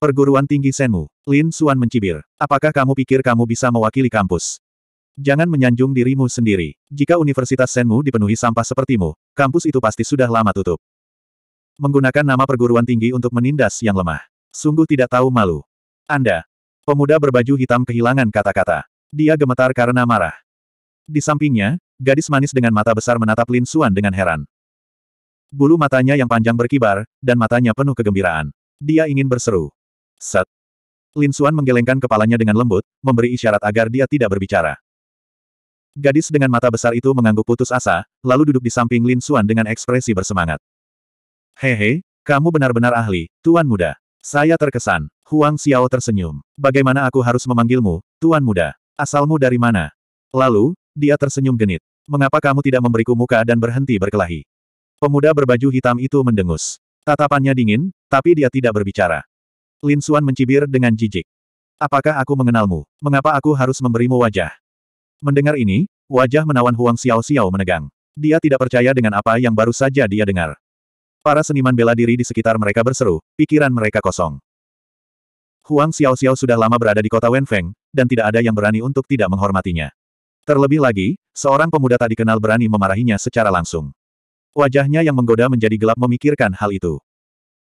Perguruan Tinggi Senmu. Lin Suan mencibir. Apakah kamu pikir kamu bisa mewakili kampus? Jangan menyanjung dirimu sendiri. Jika Universitas Senmu dipenuhi sampah sepertimu, kampus itu pasti sudah lama tutup. Menggunakan nama perguruan tinggi untuk menindas yang lemah. Sungguh tidak tahu malu. Anda. Pemuda berbaju hitam kehilangan kata-kata. Dia gemetar karena marah. Di sampingnya, gadis manis dengan mata besar menatap Lin Suan dengan heran. Bulu matanya yang panjang berkibar, dan matanya penuh kegembiraan. Dia ingin berseru. Sat. Lin Suan menggelengkan kepalanya dengan lembut, memberi isyarat agar dia tidak berbicara. Gadis dengan mata besar itu mengangguk putus asa, lalu duduk di samping Lin Suan dengan ekspresi bersemangat. Hehe, kamu benar-benar ahli, Tuan Muda. Saya terkesan. Huang Xiao tersenyum. Bagaimana aku harus memanggilmu, Tuan Muda? Asalmu dari mana? Lalu, dia tersenyum genit. Mengapa kamu tidak memberiku muka dan berhenti berkelahi? Pemuda berbaju hitam itu mendengus. Tatapannya dingin, tapi dia tidak berbicara. Lin Suan mencibir dengan jijik. Apakah aku mengenalmu? Mengapa aku harus memberimu wajah? Mendengar ini, wajah menawan Huang Xiao Xiao menegang. Dia tidak percaya dengan apa yang baru saja dia dengar. Para seniman bela diri di sekitar mereka berseru, pikiran mereka kosong. Huang Xiao Xiao sudah lama berada di kota Wenfeng, dan tidak ada yang berani untuk tidak menghormatinya. Terlebih lagi, seorang pemuda tak dikenal berani memarahinya secara langsung. Wajahnya yang menggoda menjadi gelap memikirkan hal itu.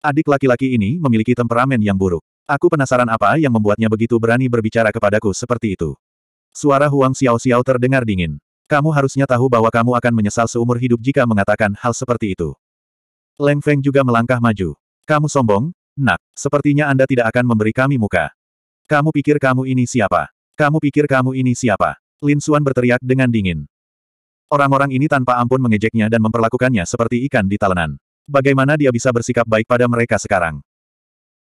Adik laki-laki ini memiliki temperamen yang buruk. Aku penasaran apa yang membuatnya begitu berani berbicara kepadaku seperti itu. Suara Huang Xiao-Xiao terdengar dingin. Kamu harusnya tahu bahwa kamu akan menyesal seumur hidup jika mengatakan hal seperti itu. Leng Feng juga melangkah maju. Kamu sombong? Nak, sepertinya Anda tidak akan memberi kami muka. Kamu pikir kamu ini siapa? Kamu pikir kamu ini siapa? Lin Xuan berteriak dengan dingin. Orang-orang ini tanpa ampun mengejeknya dan memperlakukannya seperti ikan di talenan. Bagaimana dia bisa bersikap baik pada mereka sekarang?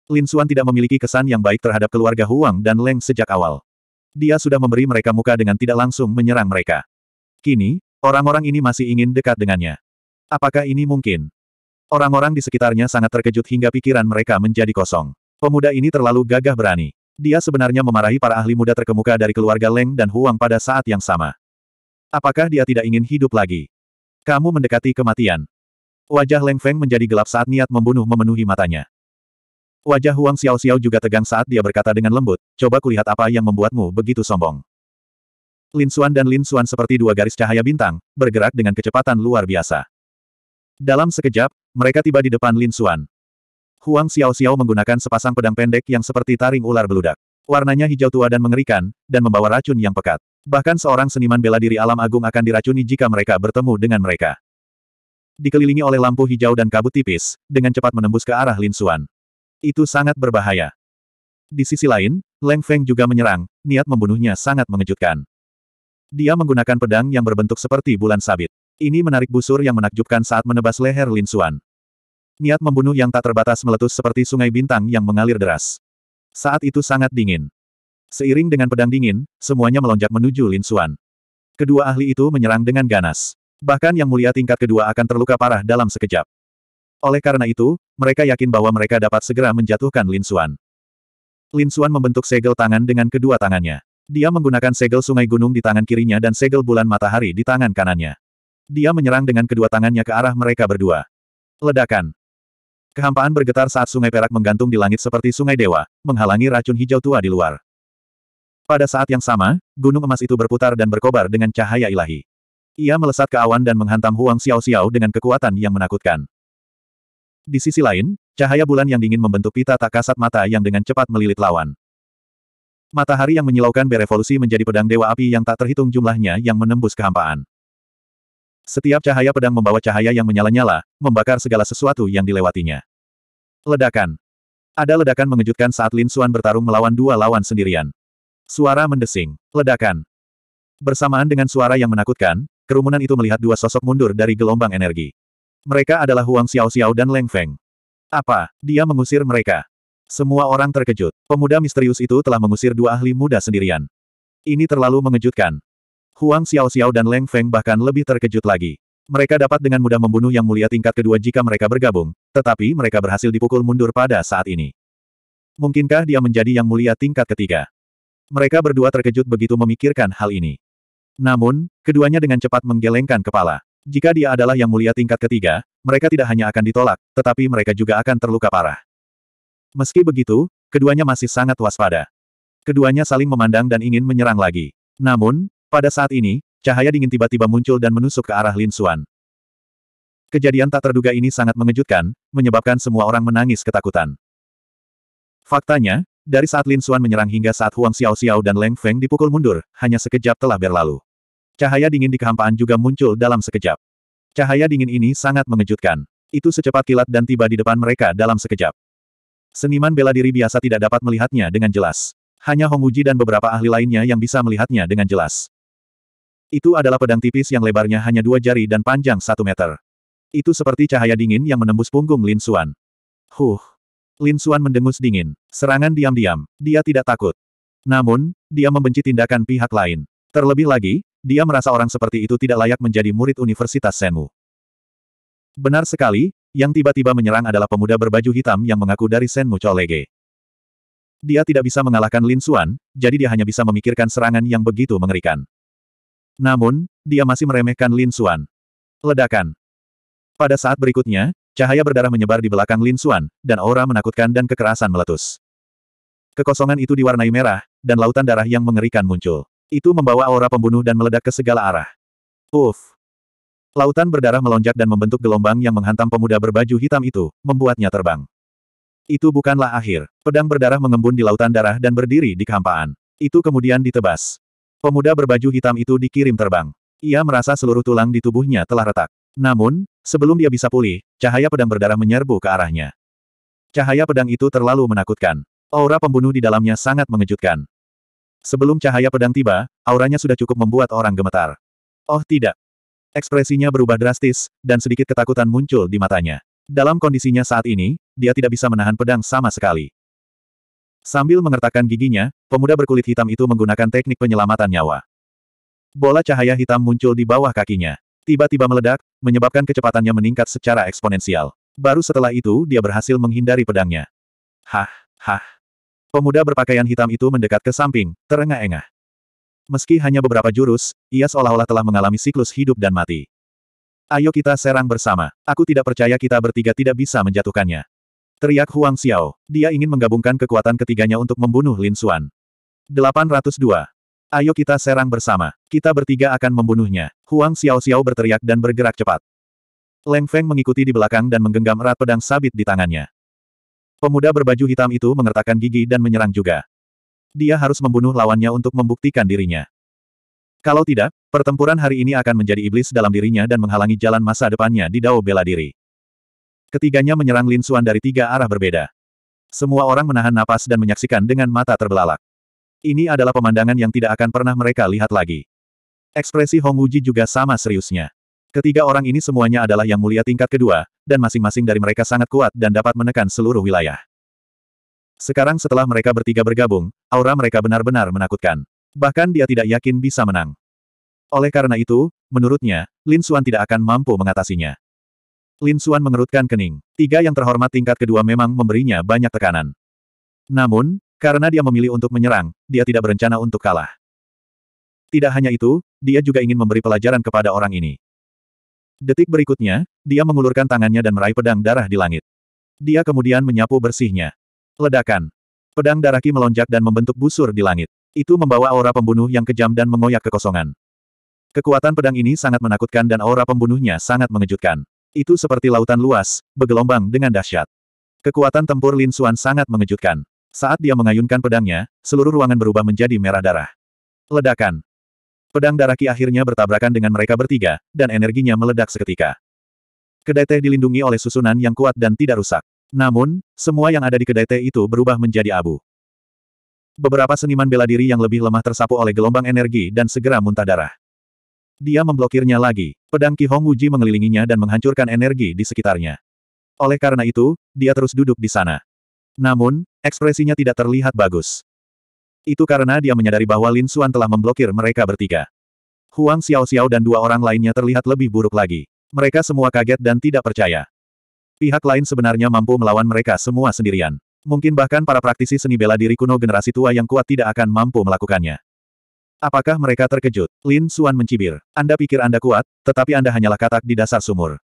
Lin Suan tidak memiliki kesan yang baik terhadap keluarga Huang dan Leng sejak awal. Dia sudah memberi mereka muka dengan tidak langsung menyerang mereka. Kini, orang-orang ini masih ingin dekat dengannya. Apakah ini mungkin? Orang-orang di sekitarnya sangat terkejut hingga pikiran mereka menjadi kosong. Pemuda ini terlalu gagah berani. Dia sebenarnya memarahi para ahli muda terkemuka dari keluarga Leng dan Huang pada saat yang sama. Apakah dia tidak ingin hidup lagi? Kamu mendekati kematian. Wajah Leng Feng menjadi gelap saat niat membunuh memenuhi matanya. Wajah Huang Xiao Xiao juga tegang saat dia berkata dengan lembut, coba kulihat apa yang membuatmu begitu sombong. Lin Xuan dan Lin Xuan seperti dua garis cahaya bintang, bergerak dengan kecepatan luar biasa. Dalam sekejap, mereka tiba di depan Lin Xuan. Huang Xiao Xiao menggunakan sepasang pedang pendek yang seperti taring ular beludak. Warnanya hijau tua dan mengerikan, dan membawa racun yang pekat. Bahkan seorang seniman bela diri alam agung akan diracuni jika mereka bertemu dengan mereka dikelilingi oleh lampu hijau dan kabut tipis, dengan cepat menembus ke arah Lin Xuan. Itu sangat berbahaya. Di sisi lain, Leng Feng juga menyerang, niat membunuhnya sangat mengejutkan. Dia menggunakan pedang yang berbentuk seperti bulan sabit. Ini menarik busur yang menakjubkan saat menebas leher Lin Xuan. Niat membunuh yang tak terbatas meletus seperti sungai bintang yang mengalir deras. Saat itu sangat dingin. Seiring dengan pedang dingin, semuanya melonjak menuju Lin Xuan. Kedua ahli itu menyerang dengan ganas. Bahkan yang mulia tingkat kedua akan terluka parah dalam sekejap. Oleh karena itu, mereka yakin bahwa mereka dapat segera menjatuhkan Lin Xuan. Lin Xuan membentuk segel tangan dengan kedua tangannya. Dia menggunakan segel sungai gunung di tangan kirinya dan segel bulan matahari di tangan kanannya. Dia menyerang dengan kedua tangannya ke arah mereka berdua. Ledakan. Kehampaan bergetar saat sungai perak menggantung di langit seperti sungai dewa, menghalangi racun hijau tua di luar. Pada saat yang sama, gunung emas itu berputar dan berkobar dengan cahaya ilahi. Ia melesat ke awan dan menghantam Huang Xiao-Xiao dengan kekuatan yang menakutkan. Di sisi lain, cahaya bulan yang dingin membentuk pita tak kasat mata yang dengan cepat melilit lawan. Matahari yang menyilaukan berevolusi menjadi pedang dewa api yang tak terhitung jumlahnya yang menembus kehampaan. Setiap cahaya pedang membawa cahaya yang menyala-nyala, membakar segala sesuatu yang dilewatinya. Ledakan. Ada ledakan mengejutkan saat Lin Xuan bertarung melawan dua lawan sendirian. Suara mendesing. Ledakan. Bersamaan dengan suara yang menakutkan, Kerumunan itu melihat dua sosok mundur dari gelombang energi. Mereka adalah Huang Xiao Xiao dan Leng Feng. Apa? Dia mengusir mereka. Semua orang terkejut. Pemuda misterius itu telah mengusir dua ahli muda sendirian. Ini terlalu mengejutkan. Huang Xiao Xiao dan Leng Feng bahkan lebih terkejut lagi. Mereka dapat dengan mudah membunuh yang mulia tingkat kedua jika mereka bergabung, tetapi mereka berhasil dipukul mundur pada saat ini. Mungkinkah dia menjadi yang mulia tingkat ketiga? Mereka berdua terkejut begitu memikirkan hal ini. Namun, keduanya dengan cepat menggelengkan kepala. Jika dia adalah yang mulia tingkat ketiga, mereka tidak hanya akan ditolak, tetapi mereka juga akan terluka parah. Meski begitu, keduanya masih sangat waspada. Keduanya saling memandang dan ingin menyerang lagi. Namun, pada saat ini, cahaya dingin tiba-tiba muncul dan menusuk ke arah Lin Xuan. Kejadian tak terduga ini sangat mengejutkan, menyebabkan semua orang menangis ketakutan. Faktanya, dari saat Lin Xuan menyerang hingga saat Huang Xiao Xiao dan Leng Feng dipukul mundur, hanya sekejap telah berlalu. Cahaya dingin di kehampaan juga muncul dalam sekejap. Cahaya dingin ini sangat mengejutkan. Itu secepat kilat dan tiba di depan mereka dalam sekejap. Seniman bela diri biasa tidak dapat melihatnya dengan jelas. Hanya Hong Uji dan beberapa ahli lainnya yang bisa melihatnya dengan jelas. Itu adalah pedang tipis yang lebarnya hanya dua jari dan panjang satu meter. Itu seperti cahaya dingin yang menembus punggung Lin Xuan. Huh. Lin Xuan mendengus dingin. Serangan diam-diam. Dia tidak takut. Namun, dia membenci tindakan pihak lain. Terlebih lagi, dia merasa orang seperti itu tidak layak menjadi murid Universitas Senmu. Benar sekali, yang tiba-tiba menyerang adalah pemuda berbaju hitam yang mengaku dari Senmu Cholege. Dia tidak bisa mengalahkan Lin Xuan, jadi dia hanya bisa memikirkan serangan yang begitu mengerikan. Namun, dia masih meremehkan Lin Xuan. Ledakan. Pada saat berikutnya, cahaya berdarah menyebar di belakang Lin Xuan, dan aura menakutkan dan kekerasan meletus. Kekosongan itu diwarnai merah, dan lautan darah yang mengerikan muncul. Itu membawa aura pembunuh dan meledak ke segala arah. Uff! Lautan berdarah melonjak dan membentuk gelombang yang menghantam pemuda berbaju hitam itu, membuatnya terbang. Itu bukanlah akhir. Pedang berdarah mengembun di lautan darah dan berdiri di kehampaan. Itu kemudian ditebas. Pemuda berbaju hitam itu dikirim terbang. Ia merasa seluruh tulang di tubuhnya telah retak. Namun, sebelum dia bisa pulih, cahaya pedang berdarah menyerbu ke arahnya. Cahaya pedang itu terlalu menakutkan. Aura pembunuh di dalamnya sangat mengejutkan. Sebelum cahaya pedang tiba, auranya sudah cukup membuat orang gemetar. Oh tidak. Ekspresinya berubah drastis, dan sedikit ketakutan muncul di matanya. Dalam kondisinya saat ini, dia tidak bisa menahan pedang sama sekali. Sambil mengertakkan giginya, pemuda berkulit hitam itu menggunakan teknik penyelamatan nyawa. Bola cahaya hitam muncul di bawah kakinya. Tiba-tiba meledak, menyebabkan kecepatannya meningkat secara eksponensial. Baru setelah itu dia berhasil menghindari pedangnya. Hah, hah. Pemuda berpakaian hitam itu mendekat ke samping, terengah-engah. Meski hanya beberapa jurus, ia seolah-olah telah mengalami siklus hidup dan mati. Ayo kita serang bersama. Aku tidak percaya kita bertiga tidak bisa menjatuhkannya. Teriak Huang Xiao. Dia ingin menggabungkan kekuatan ketiganya untuk membunuh Lin Xuan. 802. Ayo kita serang bersama. Kita bertiga akan membunuhnya. Huang Xiao Xiao berteriak dan bergerak cepat. Leng Feng mengikuti di belakang dan menggenggam erat pedang sabit di tangannya. Pemuda berbaju hitam itu mengertakkan gigi dan menyerang juga. Dia harus membunuh lawannya untuk membuktikan dirinya. Kalau tidak, pertempuran hari ini akan menjadi iblis dalam dirinya dan menghalangi jalan masa depannya di Dao Bela Diri. Ketiganya menyerang Lin Xuan dari tiga arah berbeda. Semua orang menahan napas dan menyaksikan dengan mata terbelalak. Ini adalah pemandangan yang tidak akan pernah mereka lihat lagi. Ekspresi Hong Wuji juga sama seriusnya. Ketiga orang ini semuanya adalah yang mulia tingkat kedua, dan masing-masing dari mereka sangat kuat dan dapat menekan seluruh wilayah. Sekarang setelah mereka bertiga bergabung, aura mereka benar-benar menakutkan. Bahkan dia tidak yakin bisa menang. Oleh karena itu, menurutnya, Lin Xuan tidak akan mampu mengatasinya. Lin Xuan mengerutkan kening. Tiga yang terhormat tingkat kedua memang memberinya banyak tekanan. Namun, karena dia memilih untuk menyerang, dia tidak berencana untuk kalah. Tidak hanya itu, dia juga ingin memberi pelajaran kepada orang ini. Detik berikutnya, dia mengulurkan tangannya dan meraih pedang darah di langit. Dia kemudian menyapu bersihnya. Ledakan. Pedang darah Ki melonjak dan membentuk busur di langit. Itu membawa aura pembunuh yang kejam dan mengoyak kekosongan. Kekuatan pedang ini sangat menakutkan dan aura pembunuhnya sangat mengejutkan. Itu seperti lautan luas, bergelombang dengan dahsyat. Kekuatan tempur Lin Suan sangat mengejutkan. Saat dia mengayunkan pedangnya, seluruh ruangan berubah menjadi merah darah. Ledakan. Pedang Daraki akhirnya bertabrakan dengan mereka bertiga, dan energinya meledak seketika. Kedai teh dilindungi oleh susunan yang kuat dan tidak rusak. Namun, semua yang ada di kedai teh itu berubah menjadi abu. Beberapa seniman bela diri yang lebih lemah tersapu oleh gelombang energi dan segera muntah darah. Dia memblokirnya lagi. Pedang Kihong Hong Wuji mengelilinginya dan menghancurkan energi di sekitarnya. Oleh karena itu, dia terus duduk di sana. Namun, ekspresinya tidak terlihat bagus. Itu karena dia menyadari bahwa Lin Xuan telah memblokir mereka bertiga. Huang Xiao Xiao dan dua orang lainnya terlihat lebih buruk lagi. Mereka semua kaget dan tidak percaya. Pihak lain sebenarnya mampu melawan mereka semua sendirian. Mungkin bahkan para praktisi seni bela diri kuno generasi tua yang kuat tidak akan mampu melakukannya. Apakah mereka terkejut? Lin Xuan mencibir. Anda pikir Anda kuat, tetapi Anda hanyalah katak di dasar sumur.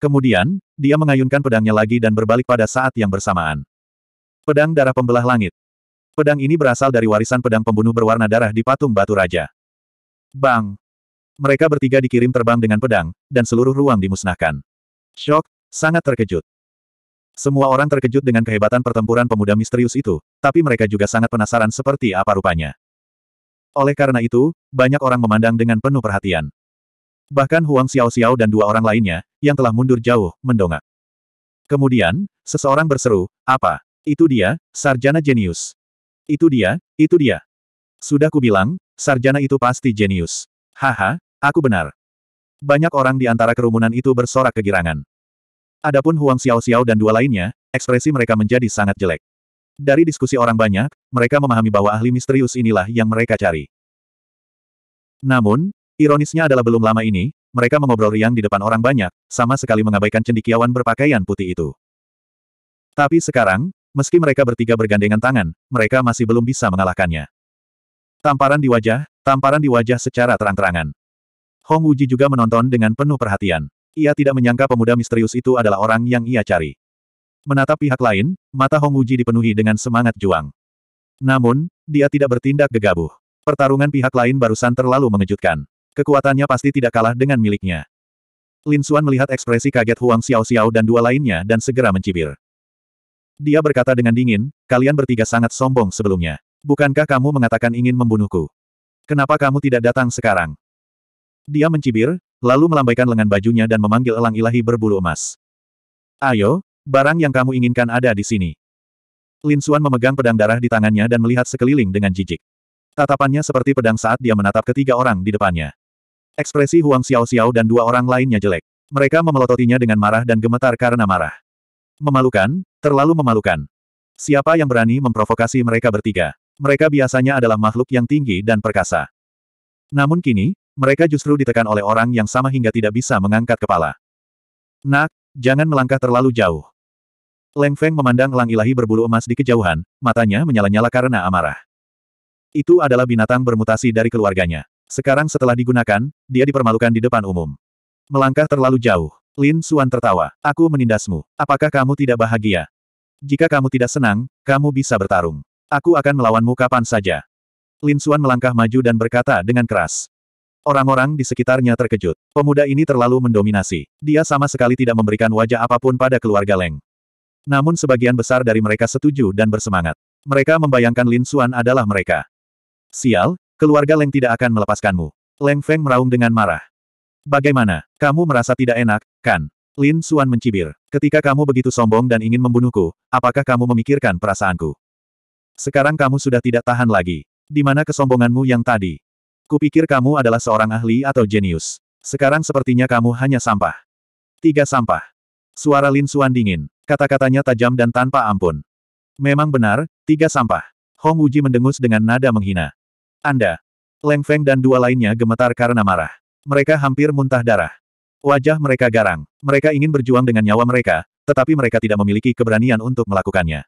Kemudian, dia mengayunkan pedangnya lagi dan berbalik pada saat yang bersamaan. Pedang darah pembelah langit. Pedang ini berasal dari warisan pedang pembunuh berwarna darah di patung batu raja. Bang! Mereka bertiga dikirim terbang dengan pedang, dan seluruh ruang dimusnahkan. Shock, sangat terkejut. Semua orang terkejut dengan kehebatan pertempuran pemuda misterius itu, tapi mereka juga sangat penasaran seperti apa rupanya. Oleh karena itu, banyak orang memandang dengan penuh perhatian. Bahkan Huang Xiao Xiao dan dua orang lainnya, yang telah mundur jauh, mendongak. Kemudian, seseorang berseru, apa? Itu dia, sarjana jenius. Itu dia, itu dia. Sudah kubilang, sarjana itu pasti jenius. Haha, aku benar. Banyak orang di antara kerumunan itu bersorak kegirangan. Adapun Huang Xiao-Xiao dan dua lainnya, ekspresi mereka menjadi sangat jelek. Dari diskusi orang banyak, mereka memahami bahwa ahli misterius inilah yang mereka cari. Namun, ironisnya adalah belum lama ini, mereka mengobrol riang di depan orang banyak, sama sekali mengabaikan cendikiawan berpakaian putih itu. Tapi sekarang, Meski mereka bertiga bergandengan tangan, mereka masih belum bisa mengalahkannya. Tamparan di wajah, tamparan di wajah secara terang-terangan. Hong Wuji juga menonton dengan penuh perhatian. Ia tidak menyangka pemuda misterius itu adalah orang yang ia cari. Menatap pihak lain, mata Hong Wuji dipenuhi dengan semangat juang. Namun, dia tidak bertindak gegabah. Pertarungan pihak lain barusan terlalu mengejutkan. Kekuatannya pasti tidak kalah dengan miliknya. Lin Xuan melihat ekspresi kaget Huang Xiao Xiao dan dua lainnya dan segera mencibir. Dia berkata dengan dingin, kalian bertiga sangat sombong sebelumnya. Bukankah kamu mengatakan ingin membunuhku? Kenapa kamu tidak datang sekarang? Dia mencibir, lalu melambaikan lengan bajunya dan memanggil elang ilahi berbulu emas. Ayo, barang yang kamu inginkan ada di sini. Lin Suan memegang pedang darah di tangannya dan melihat sekeliling dengan jijik. Tatapannya seperti pedang saat dia menatap ketiga orang di depannya. Ekspresi Huang Xiao Xiao dan dua orang lainnya jelek. Mereka memelototinya dengan marah dan gemetar karena marah. Memalukan, terlalu memalukan. Siapa yang berani memprovokasi mereka bertiga? Mereka biasanya adalah makhluk yang tinggi dan perkasa. Namun kini, mereka justru ditekan oleh orang yang sama hingga tidak bisa mengangkat kepala. Nak, jangan melangkah terlalu jauh. Leng Feng memandang Lang ilahi berbulu emas di kejauhan, matanya menyala-nyala karena amarah. Itu adalah binatang bermutasi dari keluarganya. Sekarang setelah digunakan, dia dipermalukan di depan umum. Melangkah terlalu jauh. Lin Suan tertawa. Aku menindasmu. Apakah kamu tidak bahagia? Jika kamu tidak senang, kamu bisa bertarung. Aku akan melawanmu kapan saja. Lin Suan melangkah maju dan berkata dengan keras. Orang-orang di sekitarnya terkejut. Pemuda ini terlalu mendominasi. Dia sama sekali tidak memberikan wajah apapun pada keluarga Leng. Namun sebagian besar dari mereka setuju dan bersemangat. Mereka membayangkan Lin Suan adalah mereka. Sial, keluarga Leng tidak akan melepaskanmu. Leng Feng meraung dengan marah. Bagaimana? Kamu merasa tidak enak, kan? Lin Suan mencibir. Ketika kamu begitu sombong dan ingin membunuhku, apakah kamu memikirkan perasaanku? Sekarang kamu sudah tidak tahan lagi. Di mana kesombonganmu yang tadi? Kupikir kamu adalah seorang ahli atau jenius. Sekarang sepertinya kamu hanya sampah. Tiga sampah. Suara Lin Suan dingin. Kata-katanya tajam dan tanpa ampun. Memang benar, tiga sampah. Hong Wuji mendengus dengan nada menghina. Anda. Leng Feng dan dua lainnya gemetar karena marah. Mereka hampir muntah darah. Wajah mereka garang. Mereka ingin berjuang dengan nyawa mereka, tetapi mereka tidak memiliki keberanian untuk melakukannya.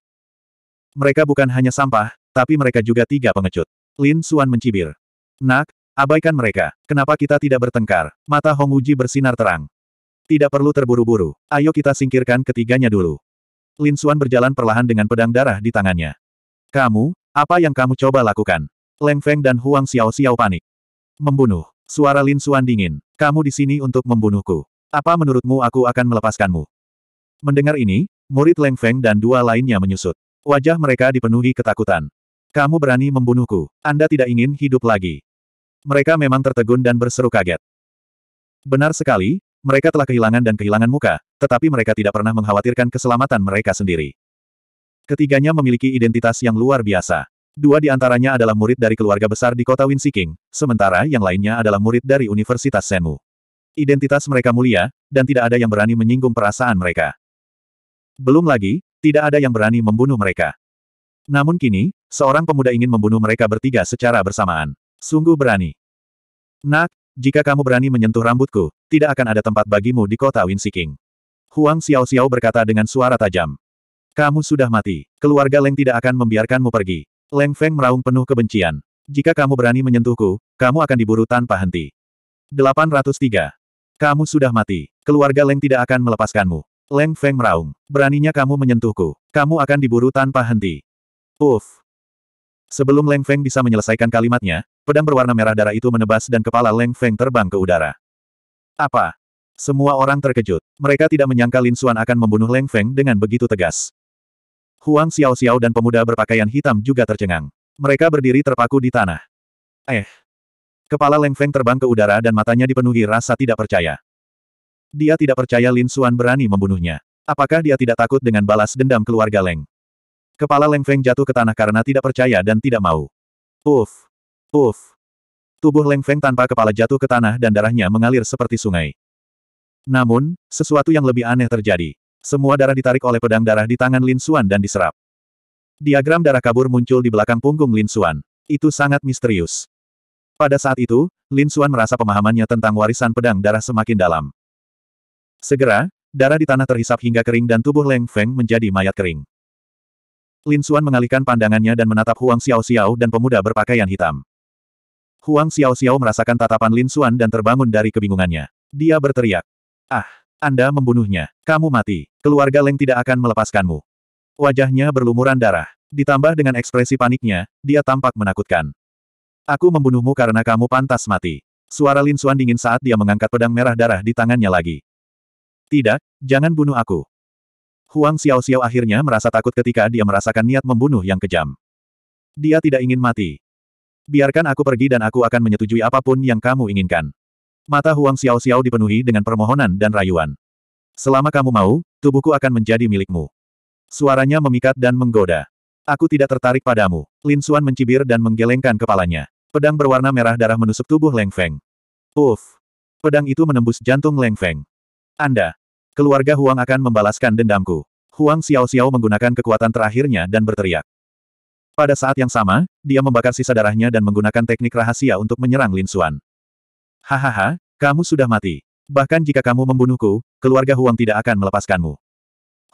Mereka bukan hanya sampah, tapi mereka juga tiga pengecut. Lin Suan mencibir. Nak, abaikan mereka. Kenapa kita tidak bertengkar? Mata Hong Uji bersinar terang. Tidak perlu terburu-buru. Ayo kita singkirkan ketiganya dulu. Lin Suan berjalan perlahan dengan pedang darah di tangannya. Kamu, apa yang kamu coba lakukan? Leng Feng dan Huang Xiao Xiao panik. Membunuh. Suara Lin Suan dingin. Kamu di sini untuk membunuhku. Apa menurutmu aku akan melepaskanmu? Mendengar ini, murid Leng Feng dan dua lainnya menyusut. Wajah mereka dipenuhi ketakutan. Kamu berani membunuhku. Anda tidak ingin hidup lagi. Mereka memang tertegun dan berseru kaget. Benar sekali, mereka telah kehilangan dan kehilangan muka, tetapi mereka tidak pernah mengkhawatirkan keselamatan mereka sendiri. Ketiganya memiliki identitas yang luar biasa. Dua di antaranya adalah murid dari keluarga besar di kota Winsiking, sementara yang lainnya adalah murid dari Universitas Senmu. Identitas mereka mulia, dan tidak ada yang berani menyinggung perasaan mereka. Belum lagi, tidak ada yang berani membunuh mereka. Namun kini, seorang pemuda ingin membunuh mereka bertiga secara bersamaan. Sungguh berani. Nak, jika kamu berani menyentuh rambutku, tidak akan ada tempat bagimu di kota Winsiking. Huang Xiao Xiao berkata dengan suara tajam. Kamu sudah mati. Keluarga Leng tidak akan membiarkanmu pergi. Leng Feng meraung penuh kebencian. Jika kamu berani menyentuhku, kamu akan diburu tanpa henti. 803. Kamu sudah mati. Keluarga Leng tidak akan melepaskanmu. Leng Feng meraung. Beraninya kamu menyentuhku. Kamu akan diburu tanpa henti. Uff. Sebelum Leng Feng bisa menyelesaikan kalimatnya, pedang berwarna merah darah itu menebas dan kepala Leng Feng terbang ke udara. Apa? Semua orang terkejut. Mereka tidak menyangka Lin Xuan akan membunuh Leng Feng dengan begitu tegas. Huang Xiao-Xiao dan pemuda berpakaian hitam juga tercengang. Mereka berdiri terpaku di tanah. Eh. Kepala Leng Feng terbang ke udara dan matanya dipenuhi rasa tidak percaya. Dia tidak percaya Lin Xuan berani membunuhnya. Apakah dia tidak takut dengan balas dendam keluarga Leng? Kepala Leng Feng jatuh ke tanah karena tidak percaya dan tidak mau. Uf. Uf. Tubuh Leng Feng tanpa kepala jatuh ke tanah dan darahnya mengalir seperti sungai. Namun, sesuatu yang lebih aneh terjadi. Semua darah ditarik oleh pedang darah di tangan Lin Xuan dan diserap. Diagram darah kabur muncul di belakang punggung Lin Xuan. Itu sangat misterius. Pada saat itu, Lin Xuan merasa pemahamannya tentang warisan pedang darah semakin dalam. Segera, darah di tanah terhisap hingga kering dan tubuh Leng Feng menjadi mayat kering. Lin Xuan mengalihkan pandangannya dan menatap Huang Xiao Xiao dan pemuda berpakaian hitam. Huang Xiao Xiao merasakan tatapan Lin Xuan dan terbangun dari kebingungannya. Dia berteriak. Ah! Anda membunuhnya. Kamu mati. Keluarga Leng tidak akan melepaskanmu. Wajahnya berlumuran darah. Ditambah dengan ekspresi paniknya, dia tampak menakutkan. Aku membunuhmu karena kamu pantas mati. Suara Lin Xuan dingin saat dia mengangkat pedang merah darah di tangannya lagi. Tidak, jangan bunuh aku. Huang Xiao Xiao akhirnya merasa takut ketika dia merasakan niat membunuh yang kejam. Dia tidak ingin mati. Biarkan aku pergi dan aku akan menyetujui apapun yang kamu inginkan. Mata Huang Xiao-Xiao dipenuhi dengan permohonan dan rayuan. Selama kamu mau, tubuhku akan menjadi milikmu. Suaranya memikat dan menggoda. Aku tidak tertarik padamu. Lin Xuan mencibir dan menggelengkan kepalanya. Pedang berwarna merah darah menusuk tubuh Leng Feng. Uff. Pedang itu menembus jantung Leng Feng. Anda. Keluarga Huang akan membalaskan dendamku. Huang Xiao-Xiao menggunakan kekuatan terakhirnya dan berteriak. Pada saat yang sama, dia membakar sisa darahnya dan menggunakan teknik rahasia untuk menyerang Lin Xuan. Hahaha, kamu sudah mati. Bahkan jika kamu membunuhku, keluarga Huang tidak akan melepaskanmu.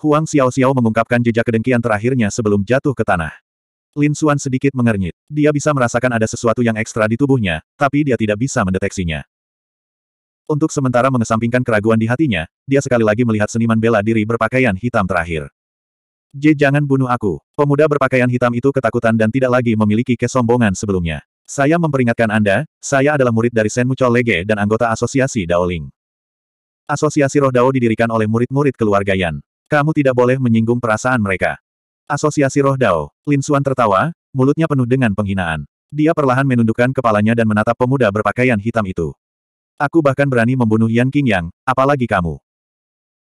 Huang Xiao-Xiao mengungkapkan jejak kedengkian terakhirnya sebelum jatuh ke tanah. Lin Xuan sedikit mengernyit. Dia bisa merasakan ada sesuatu yang ekstra di tubuhnya, tapi dia tidak bisa mendeteksinya. Untuk sementara mengesampingkan keraguan di hatinya, dia sekali lagi melihat seniman bela diri berpakaian hitam terakhir. J jangan bunuh aku. Pemuda berpakaian hitam itu ketakutan dan tidak lagi memiliki kesombongan sebelumnya. Saya memperingatkan Anda, saya adalah murid dari Senmucho Lege dan anggota Asosiasi Daoling. Asosiasi Roh Dao didirikan oleh murid-murid keluarga Yan. Kamu tidak boleh menyinggung perasaan mereka. Asosiasi Roh Dao, Lin Suan tertawa, mulutnya penuh dengan penghinaan. Dia perlahan menundukkan kepalanya dan menatap pemuda berpakaian hitam itu. Aku bahkan berani membunuh Yan King Yang, apalagi kamu.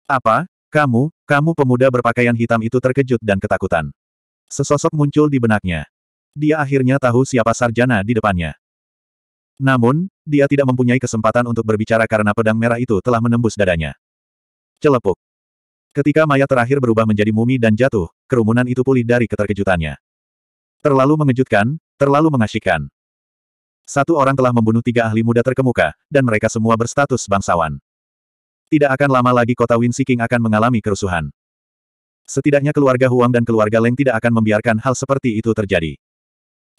Apa? Kamu, kamu pemuda berpakaian hitam itu terkejut dan ketakutan. Sesosok muncul di benaknya. Dia akhirnya tahu siapa sarjana di depannya. Namun, dia tidak mempunyai kesempatan untuk berbicara karena pedang merah itu telah menembus dadanya. Celepuk. Ketika mayat terakhir berubah menjadi mumi dan jatuh, kerumunan itu pulih dari keterkejutannya. Terlalu mengejutkan, terlalu mengasyikkan. Satu orang telah membunuh tiga ahli muda terkemuka, dan mereka semua berstatus bangsawan. Tidak akan lama lagi kota Winsi King akan mengalami kerusuhan. Setidaknya keluarga Huang dan keluarga Leng tidak akan membiarkan hal seperti itu terjadi.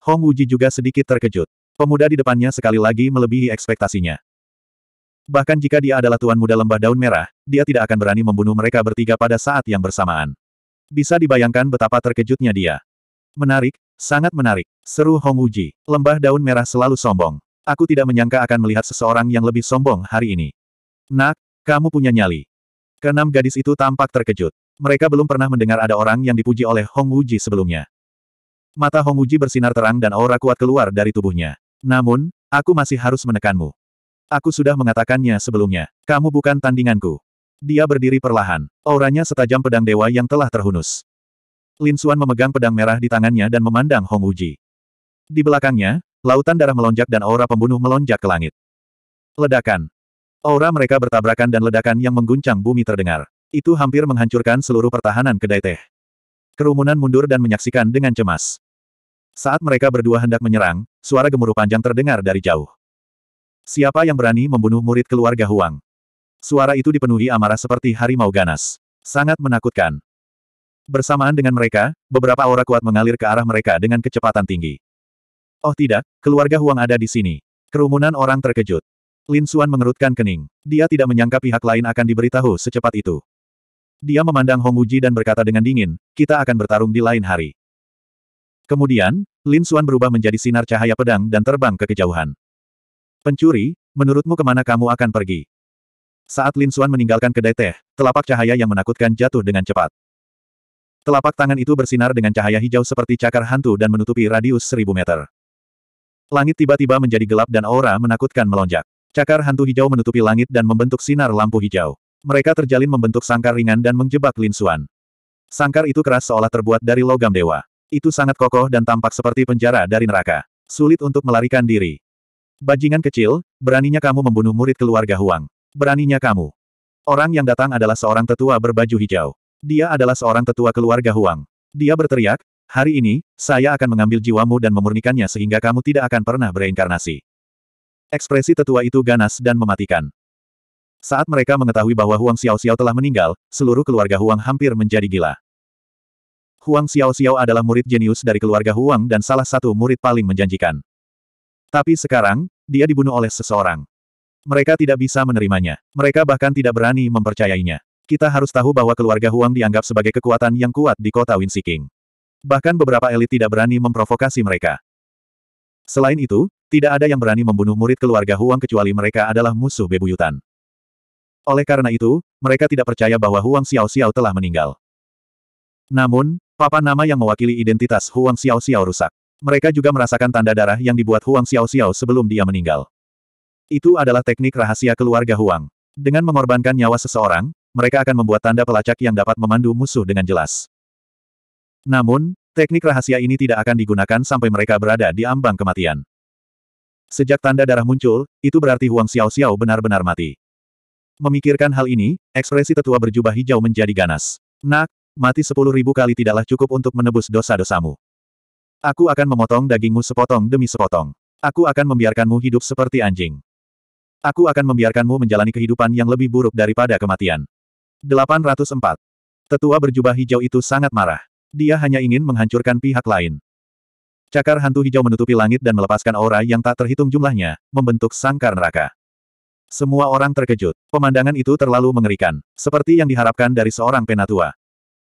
Hong Wuji juga sedikit terkejut. Pemuda di depannya sekali lagi melebihi ekspektasinya. Bahkan jika dia adalah tuan muda lembah daun merah, dia tidak akan berani membunuh mereka bertiga pada saat yang bersamaan. Bisa dibayangkan betapa terkejutnya dia. Menarik, sangat menarik, seru Hong Wuji. Lembah daun merah selalu sombong. Aku tidak menyangka akan melihat seseorang yang lebih sombong hari ini. Nak, kamu punya nyali. Kenam gadis itu tampak terkejut. Mereka belum pernah mendengar ada orang yang dipuji oleh Hong Wuji sebelumnya. Mata Hong Wuji bersinar terang dan aura kuat keluar dari tubuhnya. Namun, aku masih harus menekanmu. Aku sudah mengatakannya sebelumnya. Kamu bukan tandinganku. Dia berdiri perlahan. Auranya setajam pedang dewa yang telah terhunus. Lin Xuan memegang pedang merah di tangannya dan memandang Hong Uji. Di belakangnya, lautan darah melonjak dan aura pembunuh melonjak ke langit. Ledakan. Aura mereka bertabrakan dan ledakan yang mengguncang bumi terdengar. Itu hampir menghancurkan seluruh pertahanan kedai teh. Kerumunan mundur dan menyaksikan dengan cemas. Saat mereka berdua hendak menyerang, suara gemuruh panjang terdengar dari jauh. Siapa yang berani membunuh murid keluarga Huang? Suara itu dipenuhi amarah seperti harimau ganas. Sangat menakutkan. Bersamaan dengan mereka, beberapa aura kuat mengalir ke arah mereka dengan kecepatan tinggi. Oh tidak, keluarga Huang ada di sini. Kerumunan orang terkejut. Lin Xuan mengerutkan kening. Dia tidak menyangka pihak lain akan diberitahu secepat itu. Dia memandang Hong Wuji dan berkata dengan dingin, kita akan bertarung di lain hari. Kemudian, Lin Xuan berubah menjadi sinar cahaya pedang dan terbang ke kejauhan. Pencuri, menurutmu kemana kamu akan pergi? Saat Lin Xuan meninggalkan kedai teh, telapak cahaya yang menakutkan jatuh dengan cepat. Telapak tangan itu bersinar dengan cahaya hijau seperti cakar hantu dan menutupi radius seribu meter. Langit tiba-tiba menjadi gelap dan aura menakutkan melonjak. Cakar hantu hijau menutupi langit dan membentuk sinar lampu hijau. Mereka terjalin membentuk sangkar ringan dan menjebak Lin Xuan. Sangkar itu keras seolah terbuat dari logam dewa. Itu sangat kokoh dan tampak seperti penjara dari neraka. Sulit untuk melarikan diri. Bajingan kecil, beraninya kamu membunuh murid keluarga Huang. Beraninya kamu. Orang yang datang adalah seorang tetua berbaju hijau. Dia adalah seorang tetua keluarga Huang. Dia berteriak, hari ini, saya akan mengambil jiwamu dan memurnikannya sehingga kamu tidak akan pernah bereinkarnasi. Ekspresi tetua itu ganas dan mematikan. Saat mereka mengetahui bahwa Huang Xiao Xiao telah meninggal, seluruh keluarga Huang hampir menjadi gila. Huang Xiao Xiao adalah murid jenius dari keluarga Huang dan salah satu murid paling menjanjikan. Tapi sekarang, dia dibunuh oleh seseorang. Mereka tidak bisa menerimanya. Mereka bahkan tidak berani mempercayainya. Kita harus tahu bahwa keluarga Huang dianggap sebagai kekuatan yang kuat di kota Winsiking. Bahkan beberapa elit tidak berani memprovokasi mereka. Selain itu, tidak ada yang berani membunuh murid keluarga Huang kecuali mereka adalah musuh bebuyutan. Oleh karena itu, mereka tidak percaya bahwa Huang Xiao Xiao telah meninggal. Namun, Papa nama yang mewakili identitas Huang Xiao Xiao rusak. Mereka juga merasakan tanda darah yang dibuat Huang Xiao Xiao sebelum dia meninggal. Itu adalah teknik rahasia keluarga Huang. Dengan mengorbankan nyawa seseorang, mereka akan membuat tanda pelacak yang dapat memandu musuh dengan jelas. Namun, teknik rahasia ini tidak akan digunakan sampai mereka berada di ambang kematian. Sejak tanda darah muncul, itu berarti Huang Xiao Xiao benar-benar mati. Memikirkan hal ini, ekspresi tetua berjubah hijau menjadi ganas. Nak, mati sepuluh ribu kali tidaklah cukup untuk menebus dosa-dosamu. Aku akan memotong dagingmu sepotong demi sepotong. Aku akan membiarkanmu hidup seperti anjing. Aku akan membiarkanmu menjalani kehidupan yang lebih buruk daripada kematian. 804. Tetua berjubah hijau itu sangat marah. Dia hanya ingin menghancurkan pihak lain. Cakar hantu hijau menutupi langit dan melepaskan aura yang tak terhitung jumlahnya, membentuk sangkar neraka. Semua orang terkejut. Pemandangan itu terlalu mengerikan, seperti yang diharapkan dari seorang penatua.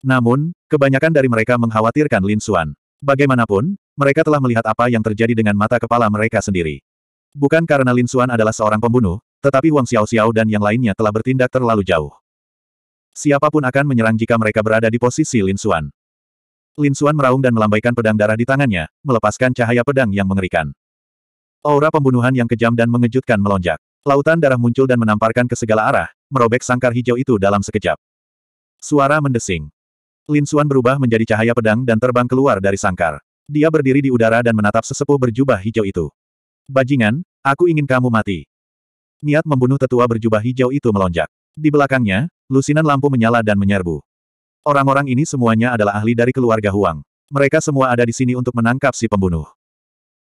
Namun, kebanyakan dari mereka mengkhawatirkan Lin Xuan. Bagaimanapun, mereka telah melihat apa yang terjadi dengan mata kepala mereka sendiri. Bukan karena Lin Xuan adalah seorang pembunuh, tetapi Wang Xiao Xiao dan yang lainnya telah bertindak terlalu jauh. Siapapun akan menyerang jika mereka berada di posisi Lin Xuan. Lin Xuan meraung dan melambaikan pedang darah di tangannya, melepaskan cahaya pedang yang mengerikan. Aura pembunuhan yang kejam dan mengejutkan melonjak. Lautan darah muncul dan menamparkan ke segala arah, merobek sangkar hijau itu dalam sekejap. Suara mendesing. Lin Xuan berubah menjadi cahaya pedang dan terbang keluar dari sangkar. Dia berdiri di udara dan menatap sesepuh berjubah hijau itu. Bajingan, aku ingin kamu mati. Niat membunuh tetua berjubah hijau itu melonjak. Di belakangnya, lusinan lampu menyala dan menyerbu. Orang-orang ini semuanya adalah ahli dari keluarga Huang. Mereka semua ada di sini untuk menangkap si pembunuh.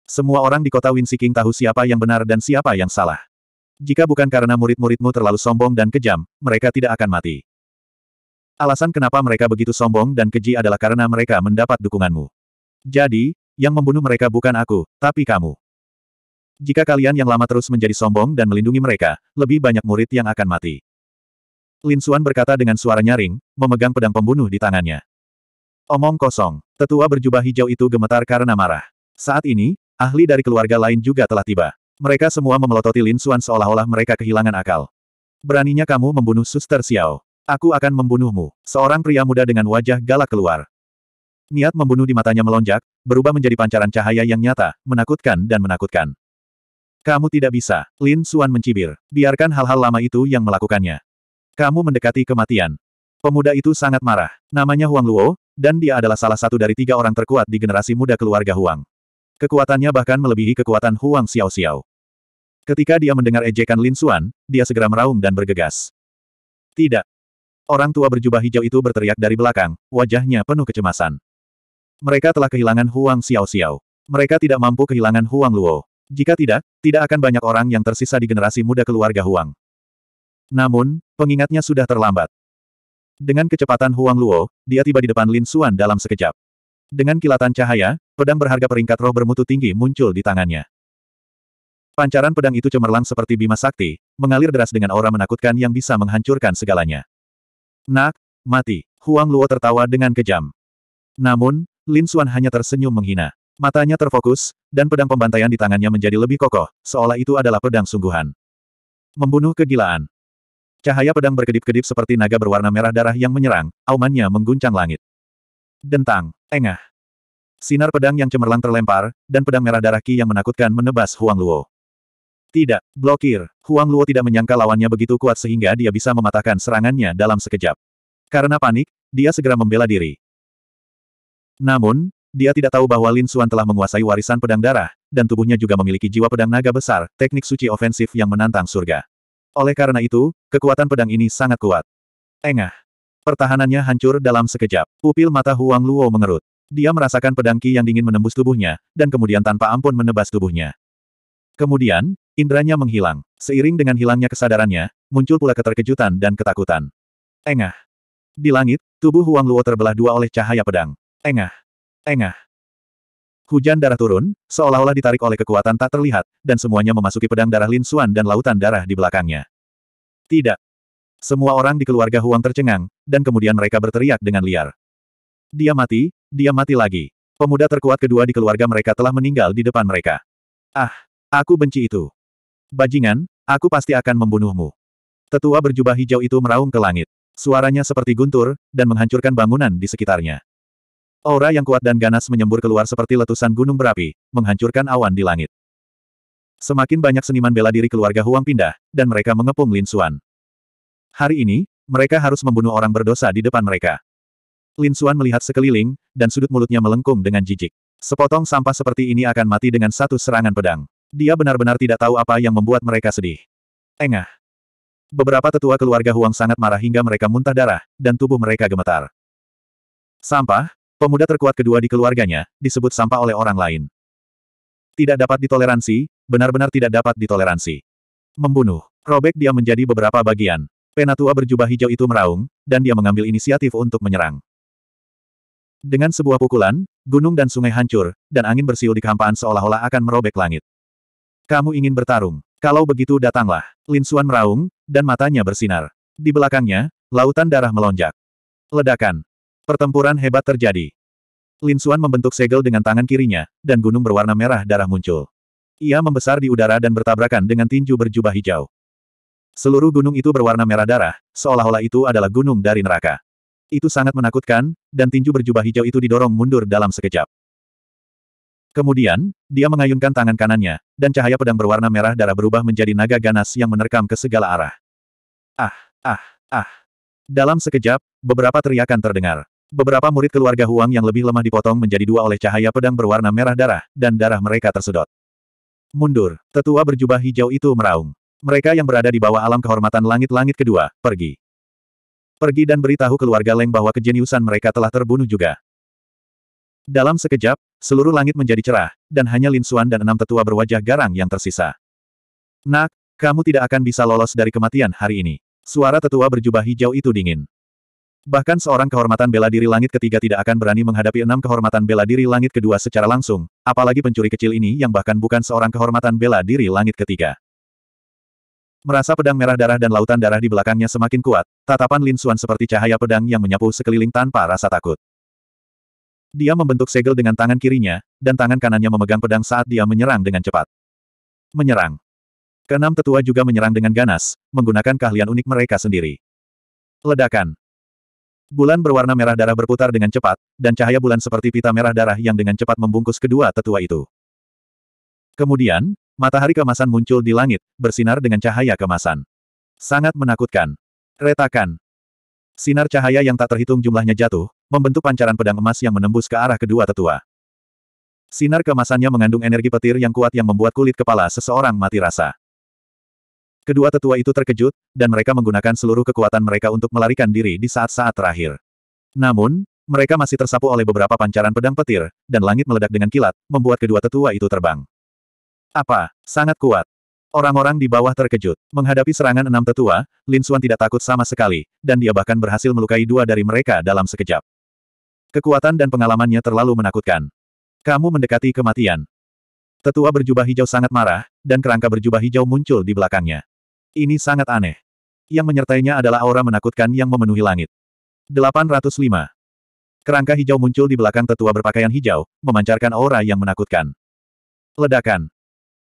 Semua orang di kota Winsiking tahu siapa yang benar dan siapa yang salah. Jika bukan karena murid-muridmu terlalu sombong dan kejam, mereka tidak akan mati. Alasan kenapa mereka begitu sombong dan keji adalah karena mereka mendapat dukunganmu. Jadi, yang membunuh mereka bukan aku, tapi kamu. Jika kalian yang lama terus menjadi sombong dan melindungi mereka, lebih banyak murid yang akan mati. Lin Xuan berkata dengan suara nyaring, memegang pedang pembunuh di tangannya. Omong kosong, tetua berjubah hijau itu gemetar karena marah. Saat ini, ahli dari keluarga lain juga telah tiba. Mereka semua memelototi Lin Xuan seolah-olah mereka kehilangan akal. Beraninya kamu membunuh Suster Xiao. Aku akan membunuhmu. Seorang pria muda dengan wajah galak keluar. Niat membunuh di matanya melonjak, berubah menjadi pancaran cahaya yang nyata, menakutkan dan menakutkan. Kamu tidak bisa, Lin Suan mencibir. Biarkan hal-hal lama itu yang melakukannya. Kamu mendekati kematian. Pemuda itu sangat marah. Namanya Huang Luo, dan dia adalah salah satu dari tiga orang terkuat di generasi muda keluarga Huang. Kekuatannya bahkan melebihi kekuatan Huang Xiao Xiao. Ketika dia mendengar ejekan Lin Suan, dia segera meraung dan bergegas. Tidak, Orang tua berjubah hijau itu berteriak dari belakang, wajahnya penuh kecemasan. Mereka telah kehilangan Huang Xiao-Xiao. Mereka tidak mampu kehilangan Huang Luo. Jika tidak, tidak akan banyak orang yang tersisa di generasi muda keluarga Huang. Namun, pengingatnya sudah terlambat. Dengan kecepatan Huang Luo, dia tiba di depan Lin Xuan dalam sekejap. Dengan kilatan cahaya, pedang berharga peringkat roh bermutu tinggi muncul di tangannya. Pancaran pedang itu cemerlang seperti bima sakti, mengalir deras dengan aura menakutkan yang bisa menghancurkan segalanya. Nak, mati. Huang Luo tertawa dengan kejam. Namun, Lin Xuan hanya tersenyum menghina. Matanya terfokus, dan pedang pembantaian di tangannya menjadi lebih kokoh, seolah itu adalah pedang sungguhan. Membunuh kegilaan. Cahaya pedang berkedip-kedip seperti naga berwarna merah darah yang menyerang, aumannya mengguncang langit. Dentang, engah. Sinar pedang yang cemerlang terlempar, dan pedang merah darah Ki yang menakutkan menebas Huang Luo. Tidak, blokir. Huang Luo tidak menyangka lawannya begitu kuat sehingga dia bisa mematahkan serangannya dalam sekejap. Karena panik, dia segera membela diri. Namun, dia tidak tahu bahwa Lin Xuan telah menguasai warisan pedang darah, dan tubuhnya juga memiliki jiwa pedang naga besar, teknik suci ofensif yang menantang surga. Oleh karena itu, kekuatan pedang ini sangat kuat. Engah. Pertahanannya hancur dalam sekejap. Pupil mata Huang Luo mengerut. Dia merasakan pedang Qi yang dingin menembus tubuhnya, dan kemudian tanpa ampun menebas tubuhnya. Kemudian, Indranya menghilang. Seiring dengan hilangnya kesadarannya, muncul pula keterkejutan dan ketakutan. Engah. Di langit, tubuh Huang Luo terbelah dua oleh cahaya pedang. Engah. Engah. Hujan darah turun, seolah-olah ditarik oleh kekuatan tak terlihat, dan semuanya memasuki pedang darah Lin Xuan dan lautan darah di belakangnya. Tidak. Semua orang di keluarga Huang tercengang, dan kemudian mereka berteriak dengan liar. Dia mati, dia mati lagi. Pemuda terkuat kedua di keluarga mereka telah meninggal di depan mereka. Ah, aku benci itu. Bajingan, aku pasti akan membunuhmu. Tetua berjubah hijau itu meraung ke langit. Suaranya seperti guntur, dan menghancurkan bangunan di sekitarnya. Aura yang kuat dan ganas menyembur keluar seperti letusan gunung berapi, menghancurkan awan di langit. Semakin banyak seniman bela diri keluarga Huang pindah, dan mereka mengepung Lin Xuan. Hari ini, mereka harus membunuh orang berdosa di depan mereka. Lin Xuan melihat sekeliling, dan sudut mulutnya melengkung dengan jijik. Sepotong sampah seperti ini akan mati dengan satu serangan pedang. Dia benar-benar tidak tahu apa yang membuat mereka sedih. Engah. Beberapa tetua keluarga Huang sangat marah hingga mereka muntah darah, dan tubuh mereka gemetar. Sampah, pemuda terkuat kedua di keluarganya, disebut sampah oleh orang lain. Tidak dapat ditoleransi, benar-benar tidak dapat ditoleransi. Membunuh. Robek dia menjadi beberapa bagian. Penatua berjubah hijau itu meraung, dan dia mengambil inisiatif untuk menyerang. Dengan sebuah pukulan, gunung dan sungai hancur, dan angin bersiul di kehampaan seolah-olah akan merobek langit. Kamu ingin bertarung. Kalau begitu datanglah. Lin Suan meraung, dan matanya bersinar. Di belakangnya, lautan darah melonjak. Ledakan. Pertempuran hebat terjadi. Lin Suan membentuk segel dengan tangan kirinya, dan gunung berwarna merah darah muncul. Ia membesar di udara dan bertabrakan dengan tinju berjubah hijau. Seluruh gunung itu berwarna merah darah, seolah-olah itu adalah gunung dari neraka. Itu sangat menakutkan, dan tinju berjubah hijau itu didorong mundur dalam sekejap. Kemudian, dia mengayunkan tangan kanannya, dan cahaya pedang berwarna merah darah berubah menjadi naga ganas yang menerkam ke segala arah. Ah, ah, ah. Dalam sekejap, beberapa teriakan terdengar. Beberapa murid keluarga Huang yang lebih lemah dipotong menjadi dua oleh cahaya pedang berwarna merah darah, dan darah mereka tersedot. Mundur, tetua berjubah hijau itu meraung. Mereka yang berada di bawah alam kehormatan langit-langit kedua, pergi. Pergi dan beritahu keluarga Leng bahwa kejeniusan mereka telah terbunuh juga. Dalam sekejap, seluruh langit menjadi cerah, dan hanya Lin Xuan dan enam tetua berwajah garang yang tersisa. Nak, kamu tidak akan bisa lolos dari kematian hari ini. Suara tetua berjubah hijau itu dingin. Bahkan seorang kehormatan bela diri langit ketiga tidak akan berani menghadapi enam kehormatan bela diri langit kedua secara langsung, apalagi pencuri kecil ini yang bahkan bukan seorang kehormatan bela diri langit ketiga. Merasa pedang merah darah dan lautan darah di belakangnya semakin kuat, tatapan Lin Xuan seperti cahaya pedang yang menyapu sekeliling tanpa rasa takut. Dia membentuk segel dengan tangan kirinya, dan tangan kanannya memegang pedang saat dia menyerang dengan cepat. Menyerang. Keenam tetua juga menyerang dengan ganas, menggunakan keahlian unik mereka sendiri. Ledakan. Bulan berwarna merah darah berputar dengan cepat, dan cahaya bulan seperti pita merah darah yang dengan cepat membungkus kedua tetua itu. Kemudian, matahari kemasan muncul di langit, bersinar dengan cahaya kemasan. Sangat menakutkan. Retakan. Sinar cahaya yang tak terhitung jumlahnya jatuh, membentuk pancaran pedang emas yang menembus ke arah kedua tetua. Sinar kemasannya mengandung energi petir yang kuat yang membuat kulit kepala seseorang mati rasa. Kedua tetua itu terkejut, dan mereka menggunakan seluruh kekuatan mereka untuk melarikan diri di saat-saat terakhir. Namun, mereka masih tersapu oleh beberapa pancaran pedang petir, dan langit meledak dengan kilat, membuat kedua tetua itu terbang. Apa? Sangat kuat. Orang-orang di bawah terkejut. Menghadapi serangan enam tetua, Lin Xuan tidak takut sama sekali, dan dia bahkan berhasil melukai dua dari mereka dalam sekejap. Kekuatan dan pengalamannya terlalu menakutkan. Kamu mendekati kematian. Tetua berjubah hijau sangat marah, dan kerangka berjubah hijau muncul di belakangnya. Ini sangat aneh. Yang menyertainya adalah aura menakutkan yang memenuhi langit. 805. Kerangka hijau muncul di belakang tetua berpakaian hijau, memancarkan aura yang menakutkan. Ledakan.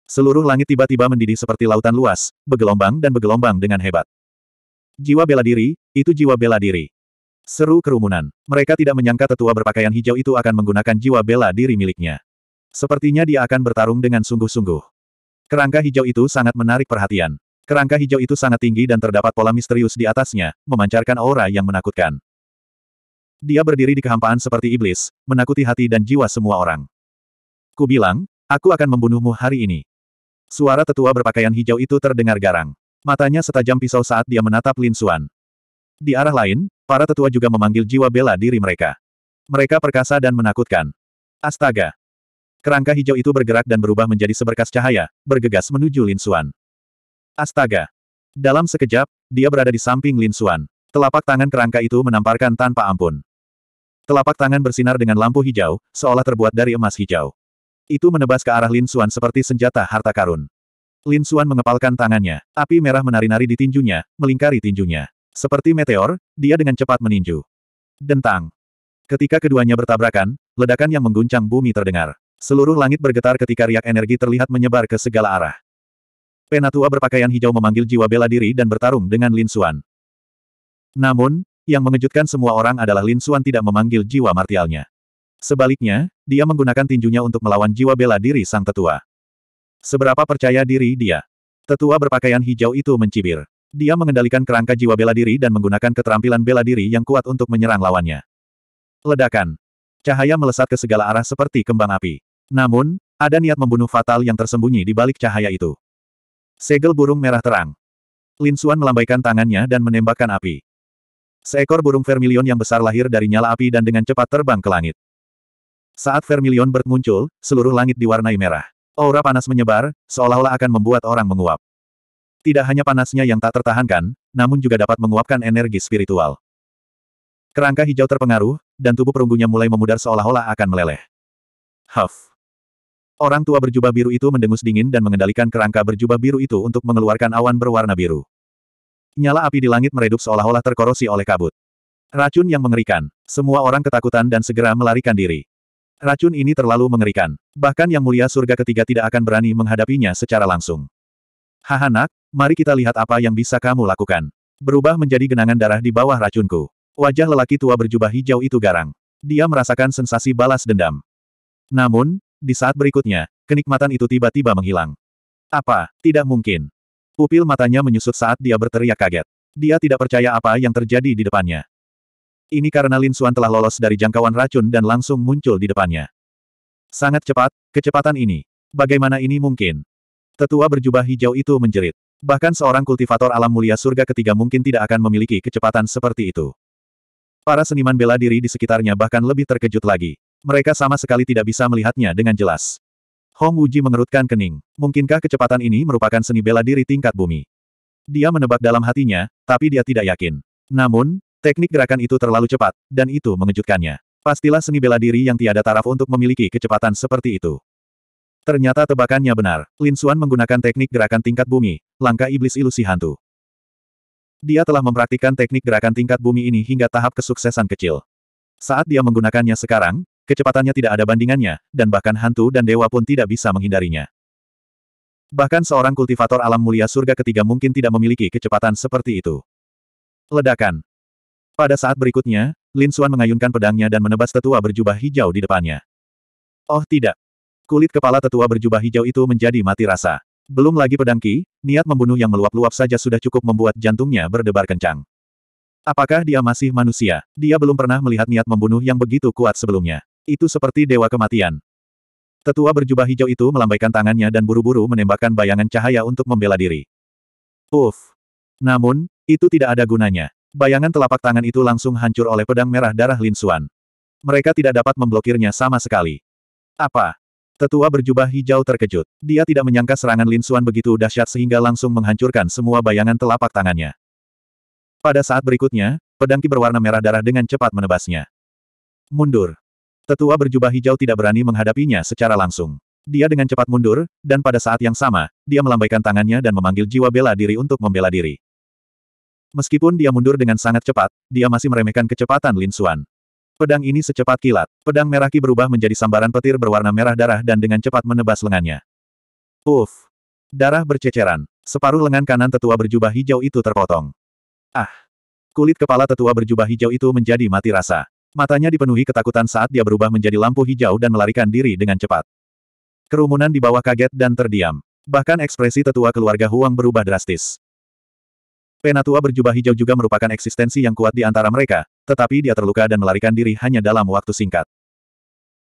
Seluruh langit tiba-tiba mendidih seperti lautan luas, bergelombang dan bergelombang dengan hebat. Jiwa bela diri, itu jiwa bela diri. Seru kerumunan. Mereka tidak menyangka tetua berpakaian hijau itu akan menggunakan jiwa bela diri miliknya. Sepertinya dia akan bertarung dengan sungguh-sungguh. Kerangka hijau itu sangat menarik perhatian. Kerangka hijau itu sangat tinggi dan terdapat pola misterius di atasnya, memancarkan aura yang menakutkan. Dia berdiri di kehampaan seperti iblis, menakuti hati dan jiwa semua orang. Ku bilang, aku akan membunuhmu hari ini. Suara tetua berpakaian hijau itu terdengar garang. Matanya setajam pisau saat dia menatap Lin Suan. Di arah lain, para tetua juga memanggil jiwa bela diri mereka. Mereka perkasa dan menakutkan. Astaga! Kerangka hijau itu bergerak dan berubah menjadi seberkas cahaya, bergegas menuju Lin Xuan. Astaga! Dalam sekejap, dia berada di samping Lin Xuan. Telapak tangan kerangka itu menamparkan tanpa ampun. Telapak tangan bersinar dengan lampu hijau, seolah terbuat dari emas hijau. Itu menebas ke arah Lin Xuan seperti senjata harta karun. Lin Xuan mengepalkan tangannya. Api merah menari-nari di tinjunya, melingkari tinjunya. Seperti meteor, dia dengan cepat meninju. Dentang. Ketika keduanya bertabrakan, ledakan yang mengguncang bumi terdengar. Seluruh langit bergetar ketika riak energi terlihat menyebar ke segala arah. Penatua berpakaian hijau memanggil jiwa bela diri dan bertarung dengan Lin Xuan. Namun, yang mengejutkan semua orang adalah Lin Xuan tidak memanggil jiwa martialnya. Sebaliknya, dia menggunakan tinjunya untuk melawan jiwa bela diri sang tetua. Seberapa percaya diri dia? Tetua berpakaian hijau itu mencibir. Dia mengendalikan kerangka jiwa bela diri dan menggunakan keterampilan bela diri yang kuat untuk menyerang lawannya. Ledakan. Cahaya melesat ke segala arah seperti kembang api. Namun, ada niat membunuh fatal yang tersembunyi di balik cahaya itu. Segel burung merah terang. Lin Suan melambaikan tangannya dan menembakkan api. Seekor burung vermilion yang besar lahir dari nyala api dan dengan cepat terbang ke langit. Saat vermilion bermuncul, seluruh langit diwarnai merah. Aura panas menyebar, seolah-olah akan membuat orang menguap. Tidak hanya panasnya yang tak tertahankan, namun juga dapat menguapkan energi spiritual. Kerangka hijau terpengaruh, dan tubuh perunggunya mulai memudar seolah-olah akan meleleh. Huff. Orang tua berjubah biru itu mendengus dingin dan mengendalikan kerangka berjubah biru itu untuk mengeluarkan awan berwarna biru. Nyala api di langit meredup seolah-olah terkorosi oleh kabut. Racun yang mengerikan. Semua orang ketakutan dan segera melarikan diri. Racun ini terlalu mengerikan. Bahkan Yang Mulia Surga Ketiga tidak akan berani menghadapinya secara langsung. Hahanak, Mari kita lihat apa yang bisa kamu lakukan. Berubah menjadi genangan darah di bawah racunku. Wajah lelaki tua berjubah hijau itu garang. Dia merasakan sensasi balas dendam. Namun, di saat berikutnya, kenikmatan itu tiba-tiba menghilang. Apa? Tidak mungkin. Pupil matanya menyusut saat dia berteriak kaget. Dia tidak percaya apa yang terjadi di depannya. Ini karena Lin Suan telah lolos dari jangkauan racun dan langsung muncul di depannya. Sangat cepat, kecepatan ini. Bagaimana ini mungkin? Tetua berjubah hijau itu menjerit. Bahkan seorang kultivator alam mulia surga ketiga mungkin tidak akan memiliki kecepatan seperti itu. Para seniman bela diri di sekitarnya bahkan lebih terkejut lagi. Mereka sama sekali tidak bisa melihatnya dengan jelas. Hong Wuji mengerutkan kening. Mungkinkah kecepatan ini merupakan seni bela diri tingkat bumi? Dia menebak dalam hatinya, tapi dia tidak yakin. Namun, teknik gerakan itu terlalu cepat, dan itu mengejutkannya. Pastilah seni bela diri yang tiada taraf untuk memiliki kecepatan seperti itu. Ternyata tebakannya benar, Lin Xuan menggunakan teknik gerakan tingkat bumi, langkah iblis ilusi hantu. Dia telah mempraktikkan teknik gerakan tingkat bumi ini hingga tahap kesuksesan kecil. Saat dia menggunakannya sekarang, kecepatannya tidak ada bandingannya, dan bahkan hantu dan dewa pun tidak bisa menghindarinya. Bahkan seorang kultivator alam mulia surga ketiga mungkin tidak memiliki kecepatan seperti itu. Ledakan. Pada saat berikutnya, Lin Xuan mengayunkan pedangnya dan menebas tetua berjubah hijau di depannya. Oh tidak, Kulit kepala tetua berjubah hijau itu menjadi mati rasa. Belum lagi pedang Ki, niat membunuh yang meluap-luap saja sudah cukup membuat jantungnya berdebar kencang. Apakah dia masih manusia? Dia belum pernah melihat niat membunuh yang begitu kuat sebelumnya. Itu seperti dewa kematian. Tetua berjubah hijau itu melambaikan tangannya dan buru-buru menembakkan bayangan cahaya untuk membela diri. Uff. Namun, itu tidak ada gunanya. Bayangan telapak tangan itu langsung hancur oleh pedang merah darah Lin Xuan. Mereka tidak dapat memblokirnya sama sekali. Apa? Tetua berjubah hijau terkejut. Dia tidak menyangka serangan Lin Xuan begitu dahsyat sehingga langsung menghancurkan semua bayangan telapak tangannya. Pada saat berikutnya, pedangki berwarna merah darah dengan cepat menebasnya. Mundur. Tetua berjubah hijau tidak berani menghadapinya secara langsung. Dia dengan cepat mundur, dan pada saat yang sama, dia melambaikan tangannya dan memanggil jiwa bela diri untuk membela diri. Meskipun dia mundur dengan sangat cepat, dia masih meremehkan kecepatan Lin Xuan. Pedang ini secepat kilat. Pedang merah ki berubah menjadi sambaran petir berwarna merah darah dan dengan cepat menebas lengannya. Puff! Darah berceceran. Separuh lengan kanan tetua berjubah hijau itu terpotong. Ah! Kulit kepala tetua berjubah hijau itu menjadi mati rasa. Matanya dipenuhi ketakutan saat dia berubah menjadi lampu hijau dan melarikan diri dengan cepat. Kerumunan di bawah kaget dan terdiam. Bahkan ekspresi tetua keluarga Huang berubah drastis. Penatua berjubah hijau juga merupakan eksistensi yang kuat di antara mereka, tetapi dia terluka dan melarikan diri hanya dalam waktu singkat.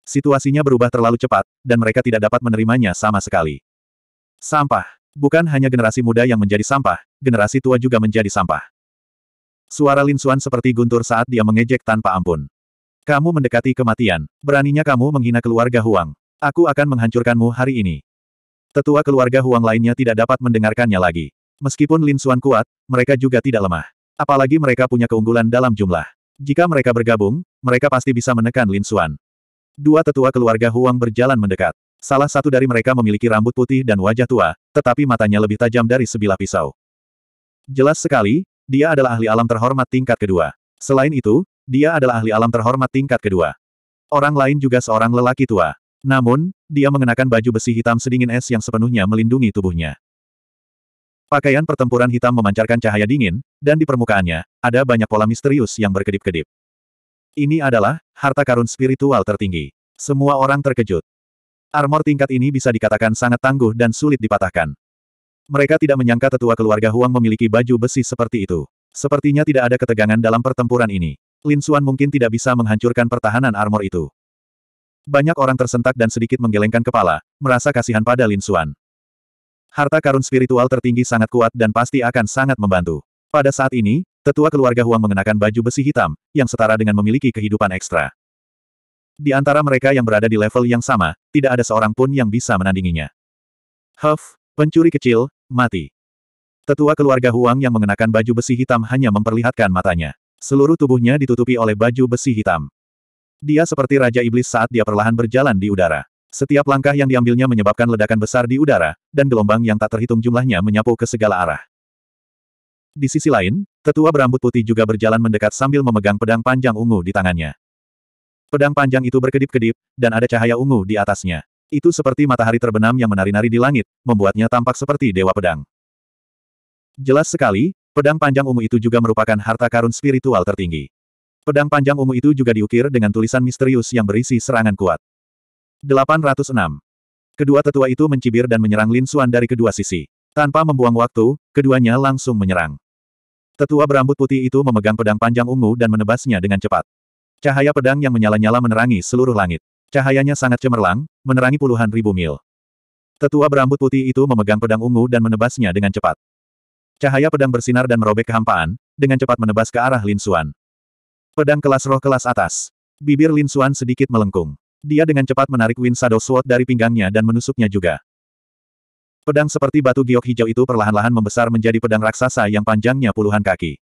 Situasinya berubah terlalu cepat, dan mereka tidak dapat menerimanya sama sekali. Sampah. Bukan hanya generasi muda yang menjadi sampah, generasi tua juga menjadi sampah. Suara Lin Xuan seperti guntur saat dia mengejek tanpa ampun. Kamu mendekati kematian. Beraninya kamu menghina keluarga Huang. Aku akan menghancurkanmu hari ini. Tetua keluarga Huang lainnya tidak dapat mendengarkannya lagi. Meskipun Lin Suan kuat, mereka juga tidak lemah. Apalagi mereka punya keunggulan dalam jumlah. Jika mereka bergabung, mereka pasti bisa menekan Lin Suan. Dua tetua keluarga Huang berjalan mendekat. Salah satu dari mereka memiliki rambut putih dan wajah tua, tetapi matanya lebih tajam dari sebilah pisau. Jelas sekali, dia adalah ahli alam terhormat tingkat kedua. Selain itu, dia adalah ahli alam terhormat tingkat kedua. Orang lain juga seorang lelaki tua. Namun, dia mengenakan baju besi hitam sedingin es yang sepenuhnya melindungi tubuhnya. Pakaian pertempuran hitam memancarkan cahaya dingin, dan di permukaannya, ada banyak pola misterius yang berkedip-kedip. Ini adalah harta karun spiritual tertinggi. Semua orang terkejut. Armor tingkat ini bisa dikatakan sangat tangguh dan sulit dipatahkan. Mereka tidak menyangka tetua keluarga Huang memiliki baju besi seperti itu. Sepertinya tidak ada ketegangan dalam pertempuran ini. Lin Xuan mungkin tidak bisa menghancurkan pertahanan armor itu. Banyak orang tersentak dan sedikit menggelengkan kepala, merasa kasihan pada Lin Xuan. Harta karun spiritual tertinggi sangat kuat dan pasti akan sangat membantu. Pada saat ini, tetua keluarga Huang mengenakan baju besi hitam, yang setara dengan memiliki kehidupan ekstra. Di antara mereka yang berada di level yang sama, tidak ada seorang pun yang bisa menandinginya. Huff, pencuri kecil, mati. Tetua keluarga Huang yang mengenakan baju besi hitam hanya memperlihatkan matanya. Seluruh tubuhnya ditutupi oleh baju besi hitam. Dia seperti Raja Iblis saat dia perlahan berjalan di udara. Setiap langkah yang diambilnya menyebabkan ledakan besar di udara, dan gelombang yang tak terhitung jumlahnya menyapu ke segala arah. Di sisi lain, tetua berambut putih juga berjalan mendekat sambil memegang pedang panjang ungu di tangannya. Pedang panjang itu berkedip-kedip, dan ada cahaya ungu di atasnya. Itu seperti matahari terbenam yang menari-nari di langit, membuatnya tampak seperti dewa pedang. Jelas sekali, pedang panjang ungu itu juga merupakan harta karun spiritual tertinggi. Pedang panjang ungu itu juga diukir dengan tulisan misterius yang berisi serangan kuat. 806. Kedua tetua itu mencibir dan menyerang Lin Xuan dari kedua sisi. Tanpa membuang waktu, keduanya langsung menyerang. Tetua berambut putih itu memegang pedang panjang ungu dan menebasnya dengan cepat. Cahaya pedang yang menyala-nyala menerangi seluruh langit. Cahayanya sangat cemerlang, menerangi puluhan ribu mil. Tetua berambut putih itu memegang pedang ungu dan menebasnya dengan cepat. Cahaya pedang bersinar dan merobek kehampaan, dengan cepat menebas ke arah Lin Xuan. Pedang kelas roh kelas atas. Bibir Lin Xuan sedikit melengkung. Dia dengan cepat menarik Win Shadow Sword dari pinggangnya dan menusuknya juga. Pedang seperti batu giok hijau itu perlahan-lahan membesar menjadi pedang raksasa yang panjangnya puluhan kaki.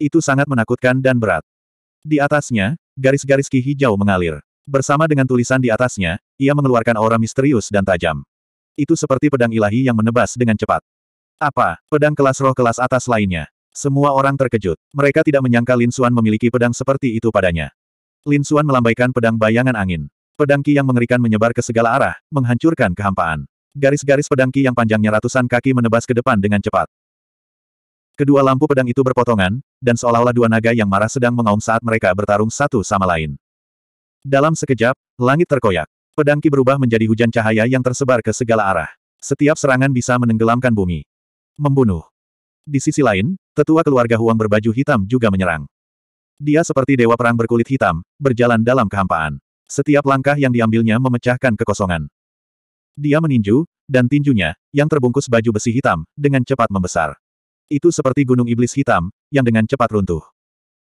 Itu sangat menakutkan dan berat. Di atasnya, garis-garis ki hijau mengalir. Bersama dengan tulisan di atasnya, ia mengeluarkan aura misterius dan tajam. Itu seperti pedang ilahi yang menebas dengan cepat. Apa, pedang kelas roh kelas atas lainnya? Semua orang terkejut. Mereka tidak menyangka Lin Suan memiliki pedang seperti itu padanya. Lin Suan melambaikan pedang bayangan angin. Pedangki yang mengerikan menyebar ke segala arah, menghancurkan kehampaan. Garis-garis pedangki yang panjangnya ratusan kaki menebas ke depan dengan cepat. Kedua lampu pedang itu berpotongan, dan seolah-olah dua naga yang marah sedang mengaum saat mereka bertarung satu sama lain. Dalam sekejap, langit terkoyak. Pedangki berubah menjadi hujan cahaya yang tersebar ke segala arah. Setiap serangan bisa menenggelamkan bumi. Membunuh. Di sisi lain, tetua keluarga Huang berbaju hitam juga menyerang. Dia seperti dewa perang berkulit hitam, berjalan dalam kehampaan. Setiap langkah yang diambilnya memecahkan kekosongan. Dia meninju, dan tinjunya, yang terbungkus baju besi hitam, dengan cepat membesar. Itu seperti gunung iblis hitam, yang dengan cepat runtuh.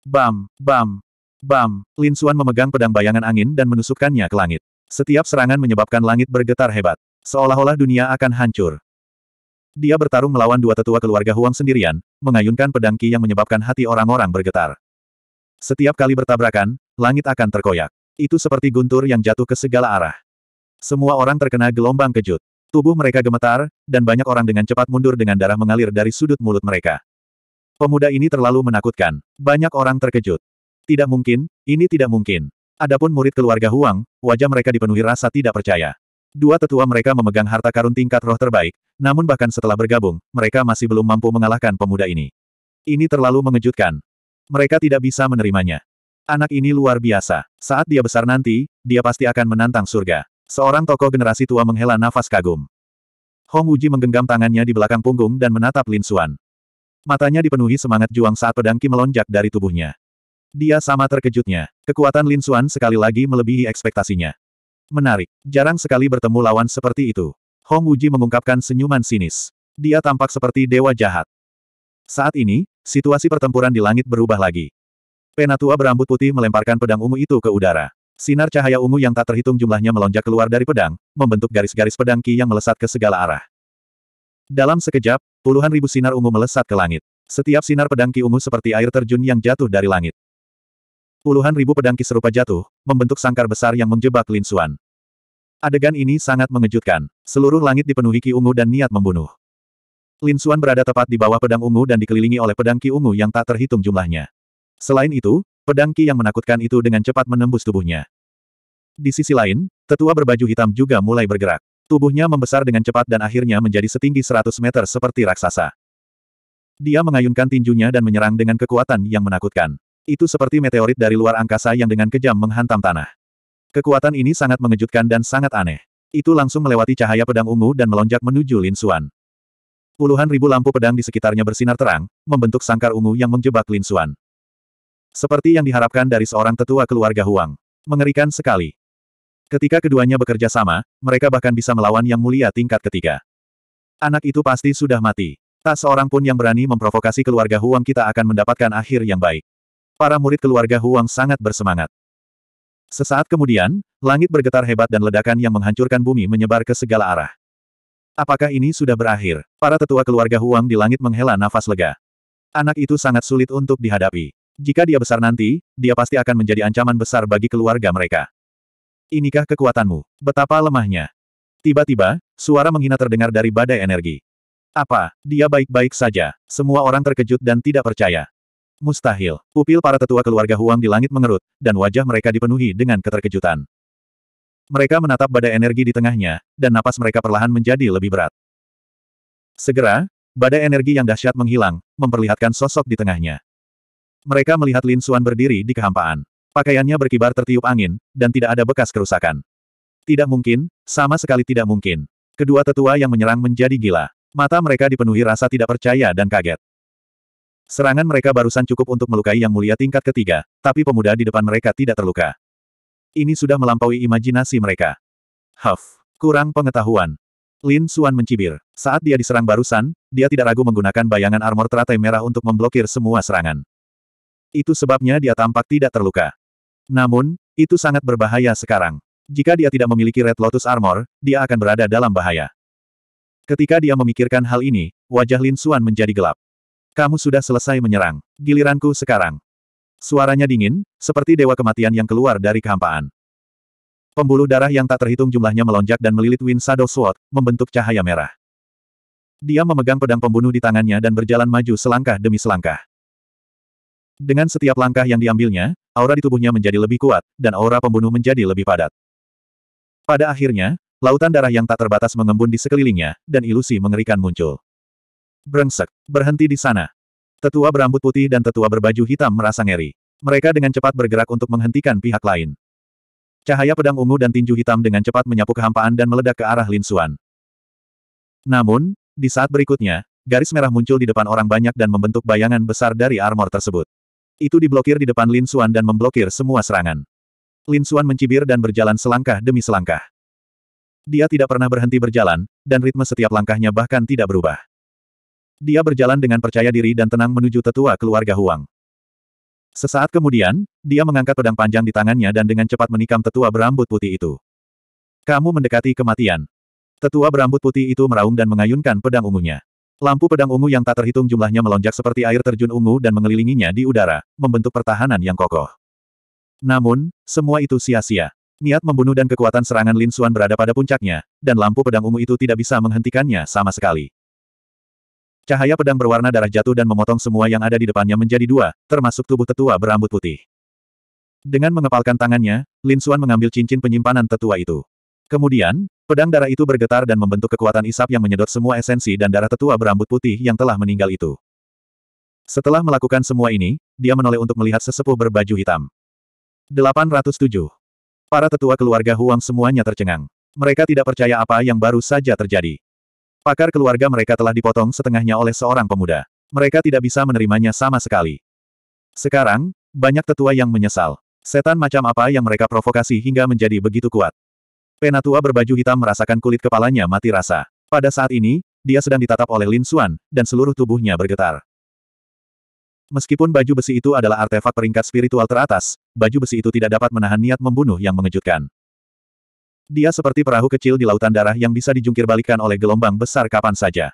Bam, bam, bam, Lin Suan memegang pedang bayangan angin dan menusukkannya ke langit. Setiap serangan menyebabkan langit bergetar hebat. Seolah-olah dunia akan hancur. Dia bertarung melawan dua tetua keluarga Huang sendirian, mengayunkan pedang Qi yang menyebabkan hati orang-orang bergetar. Setiap kali bertabrakan, langit akan terkoyak. Itu seperti guntur yang jatuh ke segala arah. Semua orang terkena gelombang kejut. Tubuh mereka gemetar, dan banyak orang dengan cepat mundur dengan darah mengalir dari sudut mulut mereka. Pemuda ini terlalu menakutkan. Banyak orang terkejut. Tidak mungkin, ini tidak mungkin. Adapun murid keluarga Huang, wajah mereka dipenuhi rasa tidak percaya. Dua tetua mereka memegang harta karun tingkat roh terbaik, namun bahkan setelah bergabung, mereka masih belum mampu mengalahkan pemuda ini. Ini terlalu mengejutkan. Mereka tidak bisa menerimanya. Anak ini luar biasa. Saat dia besar nanti, dia pasti akan menantang surga. Seorang tokoh generasi tua menghela nafas kagum. Hong Wuji menggenggam tangannya di belakang punggung dan menatap Lin Xuan. Matanya dipenuhi semangat juang saat pedang Ki melonjak dari tubuhnya. Dia sama terkejutnya. Kekuatan Lin Xuan sekali lagi melebihi ekspektasinya. Menarik. Jarang sekali bertemu lawan seperti itu. Hong Wuji mengungkapkan senyuman sinis. Dia tampak seperti dewa jahat. Saat ini, situasi pertempuran di langit berubah lagi. Penatua berambut putih melemparkan pedang ungu itu ke udara. Sinar cahaya ungu yang tak terhitung jumlahnya melonjak keluar dari pedang, membentuk garis-garis pedang ki yang melesat ke segala arah. Dalam sekejap, puluhan ribu sinar ungu melesat ke langit. Setiap sinar pedang ki ungu seperti air terjun yang jatuh dari langit. Puluhan ribu pedang ki serupa jatuh, membentuk sangkar besar yang menjebak Lin Xuan. Adegan ini sangat mengejutkan. Seluruh langit dipenuhi ki ungu dan niat membunuh. Lin Xuan berada tepat di bawah pedang ungu dan dikelilingi oleh pedang ki ungu yang tak terhitung jumlahnya. Selain itu, pedang Ki yang menakutkan itu dengan cepat menembus tubuhnya. Di sisi lain, tetua berbaju hitam juga mulai bergerak. Tubuhnya membesar dengan cepat dan akhirnya menjadi setinggi 100 meter seperti raksasa. Dia mengayunkan tinjunya dan menyerang dengan kekuatan yang menakutkan. Itu seperti meteorit dari luar angkasa yang dengan kejam menghantam tanah. Kekuatan ini sangat mengejutkan dan sangat aneh. Itu langsung melewati cahaya pedang ungu dan melonjak menuju Lin Xuan. Puluhan ribu lampu pedang di sekitarnya bersinar terang, membentuk sangkar ungu yang menjebak Lin Xuan. Seperti yang diharapkan dari seorang tetua keluarga Huang. Mengerikan sekali. Ketika keduanya bekerja sama, mereka bahkan bisa melawan yang mulia tingkat ketiga. Anak itu pasti sudah mati. Tak seorang pun yang berani memprovokasi keluarga Huang kita akan mendapatkan akhir yang baik. Para murid keluarga Huang sangat bersemangat. Sesaat kemudian, langit bergetar hebat dan ledakan yang menghancurkan bumi menyebar ke segala arah. Apakah ini sudah berakhir? Para tetua keluarga Huang di langit menghela nafas lega. Anak itu sangat sulit untuk dihadapi. Jika dia besar nanti, dia pasti akan menjadi ancaman besar bagi keluarga mereka. Inikah kekuatanmu? Betapa lemahnya. Tiba-tiba, suara menghina terdengar dari badai energi. Apa, dia baik-baik saja. Semua orang terkejut dan tidak percaya. Mustahil. Pupil para tetua keluarga Huang di langit mengerut, dan wajah mereka dipenuhi dengan keterkejutan. Mereka menatap badai energi di tengahnya, dan napas mereka perlahan menjadi lebih berat. Segera, badai energi yang dahsyat menghilang, memperlihatkan sosok di tengahnya. Mereka melihat Lin Xuan berdiri di kehampaan. Pakaiannya berkibar tertiup angin, dan tidak ada bekas kerusakan. Tidak mungkin, sama sekali tidak mungkin. Kedua tetua yang menyerang menjadi gila. Mata mereka dipenuhi rasa tidak percaya dan kaget. Serangan mereka barusan cukup untuk melukai yang mulia tingkat ketiga, tapi pemuda di depan mereka tidak terluka. Ini sudah melampaui imajinasi mereka. Huff, kurang pengetahuan. Lin Suan mencibir. Saat dia diserang barusan, dia tidak ragu menggunakan bayangan armor teratai merah untuk memblokir semua serangan. Itu sebabnya dia tampak tidak terluka. Namun, itu sangat berbahaya sekarang. Jika dia tidak memiliki Red Lotus Armor, dia akan berada dalam bahaya. Ketika dia memikirkan hal ini, wajah Lin Suan menjadi gelap. Kamu sudah selesai menyerang. Giliranku sekarang. Suaranya dingin, seperti dewa kematian yang keluar dari kehampaan. Pembuluh darah yang tak terhitung jumlahnya melonjak dan melilit Wind Shadow Sword, membentuk cahaya merah. Dia memegang pedang pembunuh di tangannya dan berjalan maju selangkah demi selangkah. Dengan setiap langkah yang diambilnya, aura di tubuhnya menjadi lebih kuat, dan aura pembunuh menjadi lebih padat. Pada akhirnya, lautan darah yang tak terbatas mengembun di sekelilingnya, dan ilusi mengerikan muncul. Brengsek, berhenti di sana. Tetua berambut putih dan tetua berbaju hitam merasa ngeri. Mereka dengan cepat bergerak untuk menghentikan pihak lain. Cahaya pedang ungu dan tinju hitam dengan cepat menyapu kehampaan dan meledak ke arah Lin Xuan. Namun, di saat berikutnya, garis merah muncul di depan orang banyak dan membentuk bayangan besar dari armor tersebut. Itu diblokir di depan Lin Xuan dan memblokir semua serangan. Lin Xuan mencibir dan berjalan selangkah demi selangkah. Dia tidak pernah berhenti berjalan, dan ritme setiap langkahnya bahkan tidak berubah. Dia berjalan dengan percaya diri dan tenang menuju tetua keluarga Huang. Sesaat kemudian, dia mengangkat pedang panjang di tangannya dan dengan cepat menikam tetua berambut putih itu. Kamu mendekati kematian. Tetua berambut putih itu meraung dan mengayunkan pedang ungunya. Lampu pedang ungu yang tak terhitung jumlahnya melonjak seperti air terjun ungu dan mengelilinginya di udara, membentuk pertahanan yang kokoh. Namun, semua itu sia-sia. Niat membunuh dan kekuatan serangan Lin Suan berada pada puncaknya, dan lampu pedang ungu itu tidak bisa menghentikannya sama sekali. Cahaya pedang berwarna darah jatuh dan memotong semua yang ada di depannya menjadi dua, termasuk tubuh tetua berambut putih. Dengan mengepalkan tangannya, Lin Suan mengambil cincin penyimpanan tetua itu. Kemudian, pedang darah itu bergetar dan membentuk kekuatan isap yang menyedot semua esensi dan darah tetua berambut putih yang telah meninggal itu. Setelah melakukan semua ini, dia menoleh untuk melihat sesepuh berbaju hitam. 807. Para tetua keluarga Huang semuanya tercengang. Mereka tidak percaya apa yang baru saja terjadi. Pakar keluarga mereka telah dipotong setengahnya oleh seorang pemuda. Mereka tidak bisa menerimanya sama sekali. Sekarang, banyak tetua yang menyesal. Setan macam apa yang mereka provokasi hingga menjadi begitu kuat. Penatua berbaju hitam merasakan kulit kepalanya mati rasa. Pada saat ini, dia sedang ditatap oleh Lin Xuan, dan seluruh tubuhnya bergetar. Meskipun baju besi itu adalah artefak peringkat spiritual teratas, baju besi itu tidak dapat menahan niat membunuh yang mengejutkan. Dia seperti perahu kecil di lautan darah yang bisa dijungkir oleh gelombang besar kapan saja.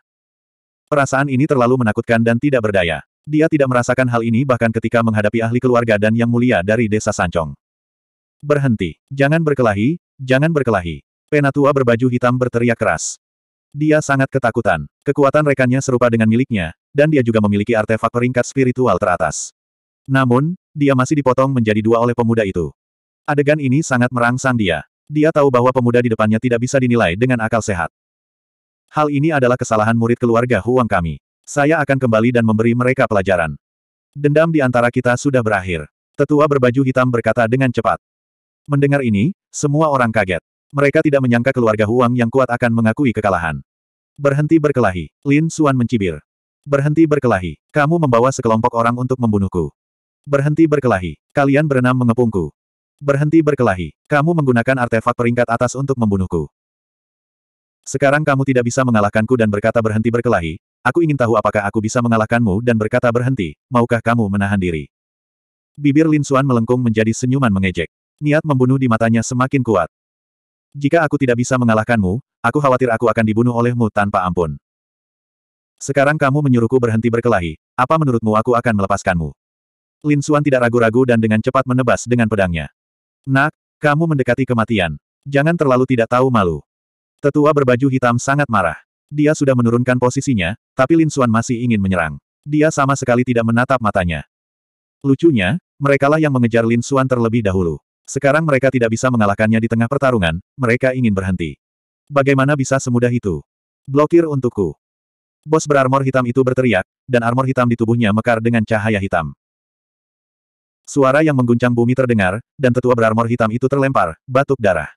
Perasaan ini terlalu menakutkan dan tidak berdaya. Dia tidak merasakan hal ini bahkan ketika menghadapi ahli keluarga dan yang mulia dari desa Sancong. Berhenti. Jangan berkelahi, Jangan berkelahi. Penatua berbaju hitam berteriak keras. Dia sangat ketakutan. Kekuatan rekannya serupa dengan miliknya, dan dia juga memiliki artefak peringkat spiritual teratas. Namun, dia masih dipotong menjadi dua oleh pemuda itu. Adegan ini sangat merangsang dia. Dia tahu bahwa pemuda di depannya tidak bisa dinilai dengan akal sehat. Hal ini adalah kesalahan murid keluarga Huang kami. Saya akan kembali dan memberi mereka pelajaran. Dendam di antara kita sudah berakhir. Tetua berbaju hitam berkata dengan cepat. Mendengar ini, semua orang kaget. Mereka tidak menyangka keluarga Huang yang kuat akan mengakui kekalahan. Berhenti berkelahi. Lin Xuan mencibir. Berhenti berkelahi. Kamu membawa sekelompok orang untuk membunuhku. Berhenti berkelahi. Kalian berenam mengepungku. Berhenti berkelahi. Kamu menggunakan artefak peringkat atas untuk membunuhku. Sekarang kamu tidak bisa mengalahkanku dan berkata berhenti berkelahi. Aku ingin tahu apakah aku bisa mengalahkanmu dan berkata berhenti. Maukah kamu menahan diri? Bibir Lin Xuan melengkung menjadi senyuman mengejek. Niat membunuh di matanya semakin kuat. Jika aku tidak bisa mengalahkanmu, aku khawatir aku akan dibunuh olehmu tanpa ampun. Sekarang kamu menyuruhku berhenti berkelahi, apa menurutmu aku akan melepaskanmu? Lin Xuan tidak ragu-ragu dan dengan cepat menebas dengan pedangnya. Nak, kamu mendekati kematian. Jangan terlalu tidak tahu malu. Tetua berbaju hitam sangat marah. Dia sudah menurunkan posisinya, tapi Lin Xuan masih ingin menyerang. Dia sama sekali tidak menatap matanya. Lucunya, merekalah yang mengejar Lin Xuan terlebih dahulu. Sekarang mereka tidak bisa mengalahkannya di tengah pertarungan, mereka ingin berhenti. Bagaimana bisa semudah itu? Blokir untukku. Bos berarmor hitam itu berteriak, dan armor hitam di tubuhnya mekar dengan cahaya hitam. Suara yang mengguncang bumi terdengar, dan tetua berarmor hitam itu terlempar, batuk darah.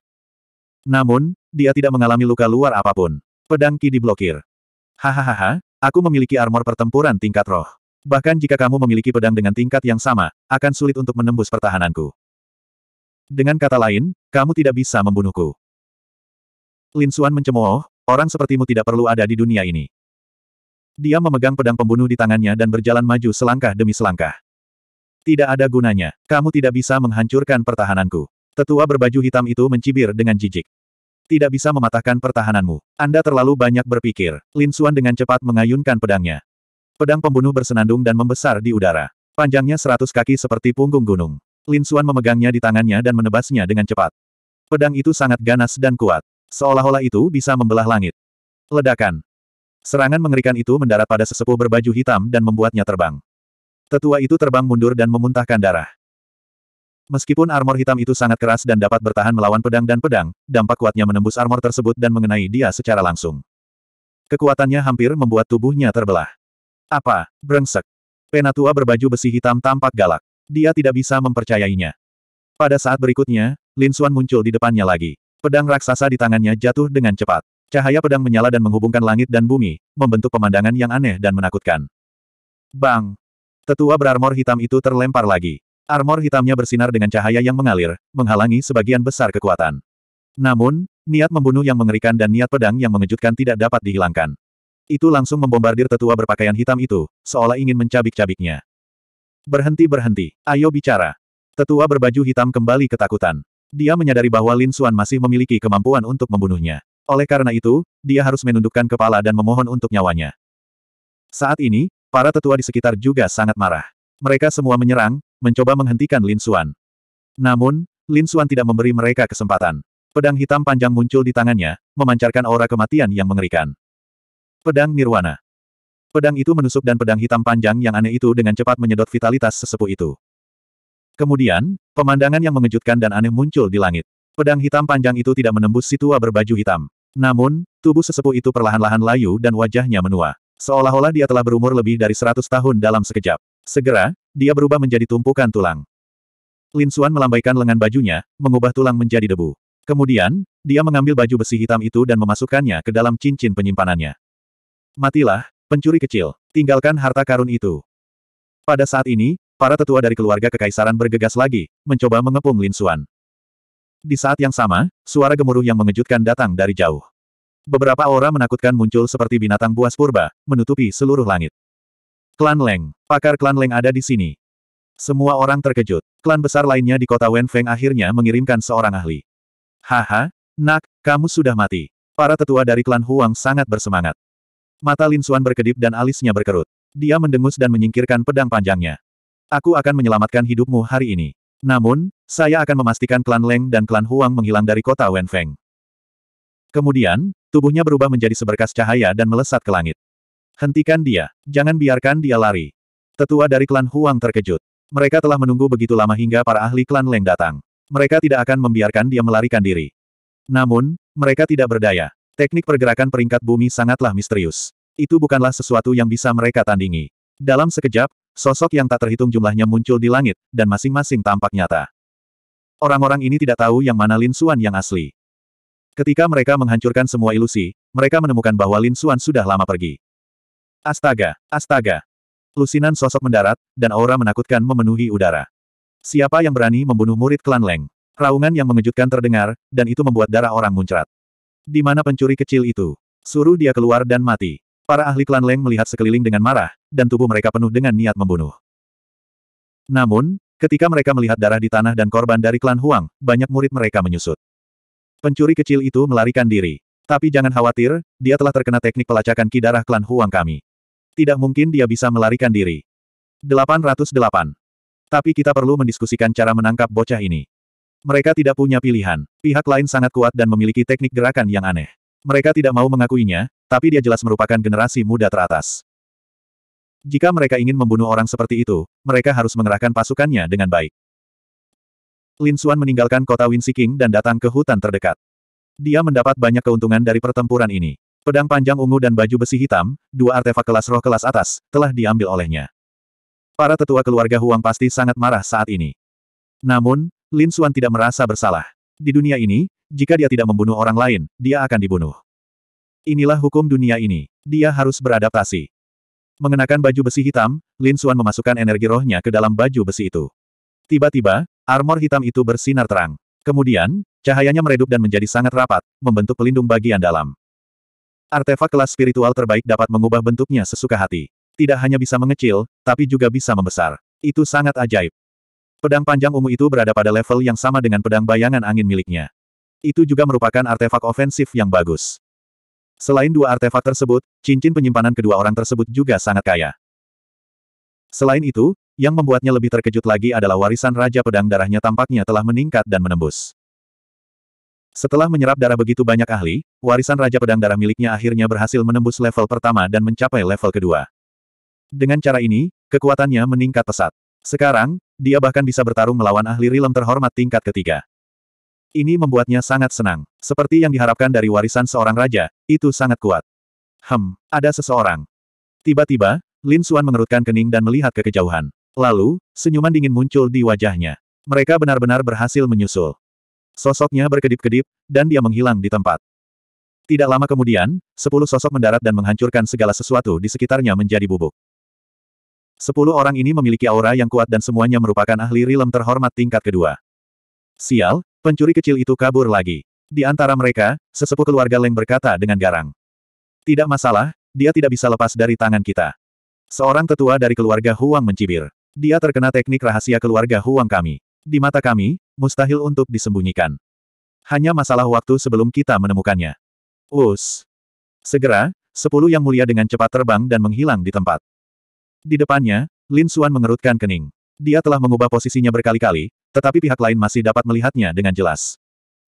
Namun, dia tidak mengalami luka luar apapun. Pedang Ki diblokir. Hahaha, aku memiliki armor pertempuran tingkat roh. Bahkan jika kamu memiliki pedang dengan tingkat yang sama, akan sulit untuk menembus pertahananku. Dengan kata lain, kamu tidak bisa membunuhku. Lin Xuan mencemooh, orang sepertimu tidak perlu ada di dunia ini. Dia memegang pedang pembunuh di tangannya dan berjalan maju selangkah demi selangkah. Tidak ada gunanya, kamu tidak bisa menghancurkan pertahananku. Tetua berbaju hitam itu mencibir dengan jijik. Tidak bisa mematahkan pertahananmu. Anda terlalu banyak berpikir. Lin Xuan dengan cepat mengayunkan pedangnya. Pedang pembunuh bersenandung dan membesar di udara. Panjangnya seratus kaki seperti punggung gunung. Lin Suan memegangnya di tangannya dan menebasnya dengan cepat. Pedang itu sangat ganas dan kuat. Seolah-olah itu bisa membelah langit. Ledakan. Serangan mengerikan itu mendarat pada sesepuh berbaju hitam dan membuatnya terbang. Tetua itu terbang mundur dan memuntahkan darah. Meskipun armor hitam itu sangat keras dan dapat bertahan melawan pedang dan pedang, dampak kuatnya menembus armor tersebut dan mengenai dia secara langsung. Kekuatannya hampir membuat tubuhnya terbelah. Apa? Brengsek. Penatua berbaju besi hitam tampak galak. Dia tidak bisa mempercayainya. Pada saat berikutnya, Lin Xuan muncul di depannya lagi. Pedang raksasa di tangannya jatuh dengan cepat. Cahaya pedang menyala dan menghubungkan langit dan bumi, membentuk pemandangan yang aneh dan menakutkan. Bang! Tetua berarmor hitam itu terlempar lagi. Armor hitamnya bersinar dengan cahaya yang mengalir, menghalangi sebagian besar kekuatan. Namun, niat membunuh yang mengerikan dan niat pedang yang mengejutkan tidak dapat dihilangkan. Itu langsung membombardir tetua berpakaian hitam itu, seolah ingin mencabik-cabiknya. Berhenti-berhenti, ayo bicara. Tetua berbaju hitam kembali ketakutan. Dia menyadari bahwa Lin Xuan masih memiliki kemampuan untuk membunuhnya. Oleh karena itu, dia harus menundukkan kepala dan memohon untuk nyawanya. Saat ini, para tetua di sekitar juga sangat marah. Mereka semua menyerang, mencoba menghentikan Lin Xuan. Namun, Lin Xuan tidak memberi mereka kesempatan. Pedang hitam panjang muncul di tangannya, memancarkan aura kematian yang mengerikan. Pedang Nirwana. Pedang itu menusuk dan pedang hitam panjang yang aneh itu dengan cepat menyedot vitalitas sesepuh itu. Kemudian, pemandangan yang mengejutkan dan aneh muncul di langit. Pedang hitam panjang itu tidak menembus si tua berbaju hitam. Namun, tubuh sesepuh itu perlahan-lahan layu dan wajahnya menua. Seolah-olah dia telah berumur lebih dari seratus tahun dalam sekejap. Segera, dia berubah menjadi tumpukan tulang. Lin Xuan melambaikan lengan bajunya, mengubah tulang menjadi debu. Kemudian, dia mengambil baju besi hitam itu dan memasukkannya ke dalam cincin penyimpanannya. Matilah, Pencuri kecil, tinggalkan harta karun itu. Pada saat ini, para tetua dari keluarga kekaisaran bergegas lagi, mencoba mengepung Lin Xuan. Di saat yang sama, suara gemuruh yang mengejutkan datang dari jauh. Beberapa aura menakutkan muncul seperti binatang buas purba, menutupi seluruh langit. Klan Leng, pakar klan Leng ada di sini. Semua orang terkejut. Klan besar lainnya di kota Wenfeng akhirnya mengirimkan seorang ahli. Haha, nak, kamu sudah mati. Para tetua dari klan Huang sangat bersemangat. Mata Lin Xuan berkedip dan alisnya berkerut. Dia mendengus dan menyingkirkan pedang panjangnya. Aku akan menyelamatkan hidupmu hari ini. Namun, saya akan memastikan klan Leng dan klan Huang menghilang dari kota Wenfeng. Kemudian, tubuhnya berubah menjadi seberkas cahaya dan melesat ke langit. Hentikan dia. Jangan biarkan dia lari. Tetua dari klan Huang terkejut. Mereka telah menunggu begitu lama hingga para ahli klan Leng datang. Mereka tidak akan membiarkan dia melarikan diri. Namun, mereka tidak berdaya. Teknik pergerakan peringkat bumi sangatlah misterius. Itu bukanlah sesuatu yang bisa mereka tandingi. Dalam sekejap, sosok yang tak terhitung jumlahnya muncul di langit, dan masing-masing tampak nyata. Orang-orang ini tidak tahu yang mana Lin Xuan yang asli. Ketika mereka menghancurkan semua ilusi, mereka menemukan bahwa Lin Xuan sudah lama pergi. Astaga, astaga. Lusinan sosok mendarat, dan aura menakutkan memenuhi udara. Siapa yang berani membunuh murid klan Leng? Raungan yang mengejutkan terdengar, dan itu membuat darah orang muncrat. Di mana pencuri kecil itu? Suruh dia keluar dan mati. Para ahli klan Leng melihat sekeliling dengan marah, dan tubuh mereka penuh dengan niat membunuh. Namun, ketika mereka melihat darah di tanah dan korban dari klan Huang, banyak murid mereka menyusut. Pencuri kecil itu melarikan diri. Tapi jangan khawatir, dia telah terkena teknik pelacakan ki darah klan Huang kami. Tidak mungkin dia bisa melarikan diri. 808. Tapi kita perlu mendiskusikan cara menangkap bocah ini. Mereka tidak punya pilihan. Pihak lain sangat kuat dan memiliki teknik gerakan yang aneh. Mereka tidak mau mengakuinya, tapi dia jelas merupakan generasi muda teratas. Jika mereka ingin membunuh orang seperti itu, mereka harus mengerahkan pasukannya dengan baik. Lin Xuan meninggalkan kota Winsi King dan datang ke hutan terdekat. Dia mendapat banyak keuntungan dari pertempuran ini. Pedang panjang ungu dan baju besi hitam, dua artefak kelas roh kelas atas, telah diambil olehnya. Para tetua keluarga Huang pasti sangat marah saat ini. Namun, Lin Suan tidak merasa bersalah. Di dunia ini, jika dia tidak membunuh orang lain, dia akan dibunuh. Inilah hukum dunia ini. Dia harus beradaptasi. Mengenakan baju besi hitam, Lin Suan memasukkan energi rohnya ke dalam baju besi itu. Tiba-tiba, armor hitam itu bersinar terang. Kemudian, cahayanya meredup dan menjadi sangat rapat, membentuk pelindung bagian dalam. Artefak kelas spiritual terbaik dapat mengubah bentuknya sesuka hati. Tidak hanya bisa mengecil, tapi juga bisa membesar. Itu sangat ajaib. Pedang panjang ungu itu berada pada level yang sama dengan pedang bayangan angin miliknya. Itu juga merupakan artefak ofensif yang bagus. Selain dua artefak tersebut, cincin penyimpanan kedua orang tersebut juga sangat kaya. Selain itu, yang membuatnya lebih terkejut lagi adalah warisan Raja Pedang darahnya tampaknya telah meningkat dan menembus. Setelah menyerap darah begitu banyak ahli, warisan Raja Pedang darah miliknya akhirnya berhasil menembus level pertama dan mencapai level kedua. Dengan cara ini, kekuatannya meningkat pesat. Sekarang, dia bahkan bisa bertarung melawan ahli rilem terhormat tingkat ketiga. Ini membuatnya sangat senang. Seperti yang diharapkan dari warisan seorang raja, itu sangat kuat. Hem, ada seseorang. Tiba-tiba, Lin Suan mengerutkan kening dan melihat ke kejauhan. Lalu, senyuman dingin muncul di wajahnya. Mereka benar-benar berhasil menyusul. Sosoknya berkedip-kedip, dan dia menghilang di tempat. Tidak lama kemudian, sepuluh sosok mendarat dan menghancurkan segala sesuatu di sekitarnya menjadi bubuk. Sepuluh orang ini memiliki aura yang kuat dan semuanya merupakan ahli rilem terhormat tingkat kedua. Sial, pencuri kecil itu kabur lagi. Di antara mereka, sesepuh keluarga Leng berkata dengan garang. Tidak masalah, dia tidak bisa lepas dari tangan kita. Seorang tetua dari keluarga Huang mencibir. Dia terkena teknik rahasia keluarga Huang kami. Di mata kami, mustahil untuk disembunyikan. Hanya masalah waktu sebelum kita menemukannya. Us. Segera, sepuluh yang mulia dengan cepat terbang dan menghilang di tempat. Di depannya, Lin Xuan mengerutkan kening. Dia telah mengubah posisinya berkali-kali, tetapi pihak lain masih dapat melihatnya dengan jelas.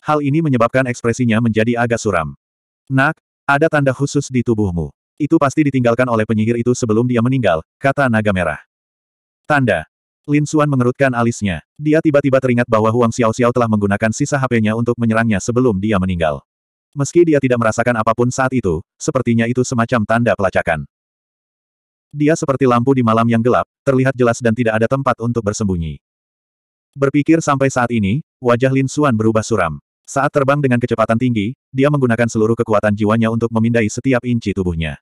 Hal ini menyebabkan ekspresinya menjadi agak suram. Nak, ada tanda khusus di tubuhmu. Itu pasti ditinggalkan oleh penyihir itu sebelum dia meninggal, kata naga merah. Tanda. Lin Xuan mengerutkan alisnya. Dia tiba-tiba teringat bahwa Huang Xiao Xiao telah menggunakan sisa HP-nya untuk menyerangnya sebelum dia meninggal. Meski dia tidak merasakan apapun saat itu, sepertinya itu semacam tanda pelacakan. Dia seperti lampu di malam yang gelap, terlihat jelas dan tidak ada tempat untuk bersembunyi. Berpikir sampai saat ini, wajah Lin Suan berubah suram. Saat terbang dengan kecepatan tinggi, dia menggunakan seluruh kekuatan jiwanya untuk memindai setiap inci tubuhnya.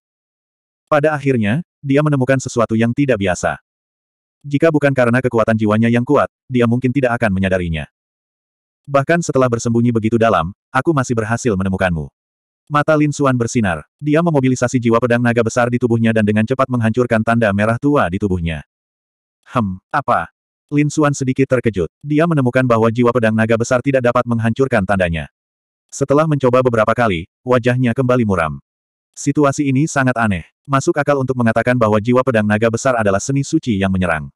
Pada akhirnya, dia menemukan sesuatu yang tidak biasa. Jika bukan karena kekuatan jiwanya yang kuat, dia mungkin tidak akan menyadarinya. Bahkan setelah bersembunyi begitu dalam, aku masih berhasil menemukanmu. Mata Lin Xuan bersinar. Dia memobilisasi jiwa pedang naga besar di tubuhnya dan dengan cepat menghancurkan tanda merah tua di tubuhnya. Hem, apa? Lin Suan sedikit terkejut. Dia menemukan bahwa jiwa pedang naga besar tidak dapat menghancurkan tandanya. Setelah mencoba beberapa kali, wajahnya kembali muram. Situasi ini sangat aneh. Masuk akal untuk mengatakan bahwa jiwa pedang naga besar adalah seni suci yang menyerang.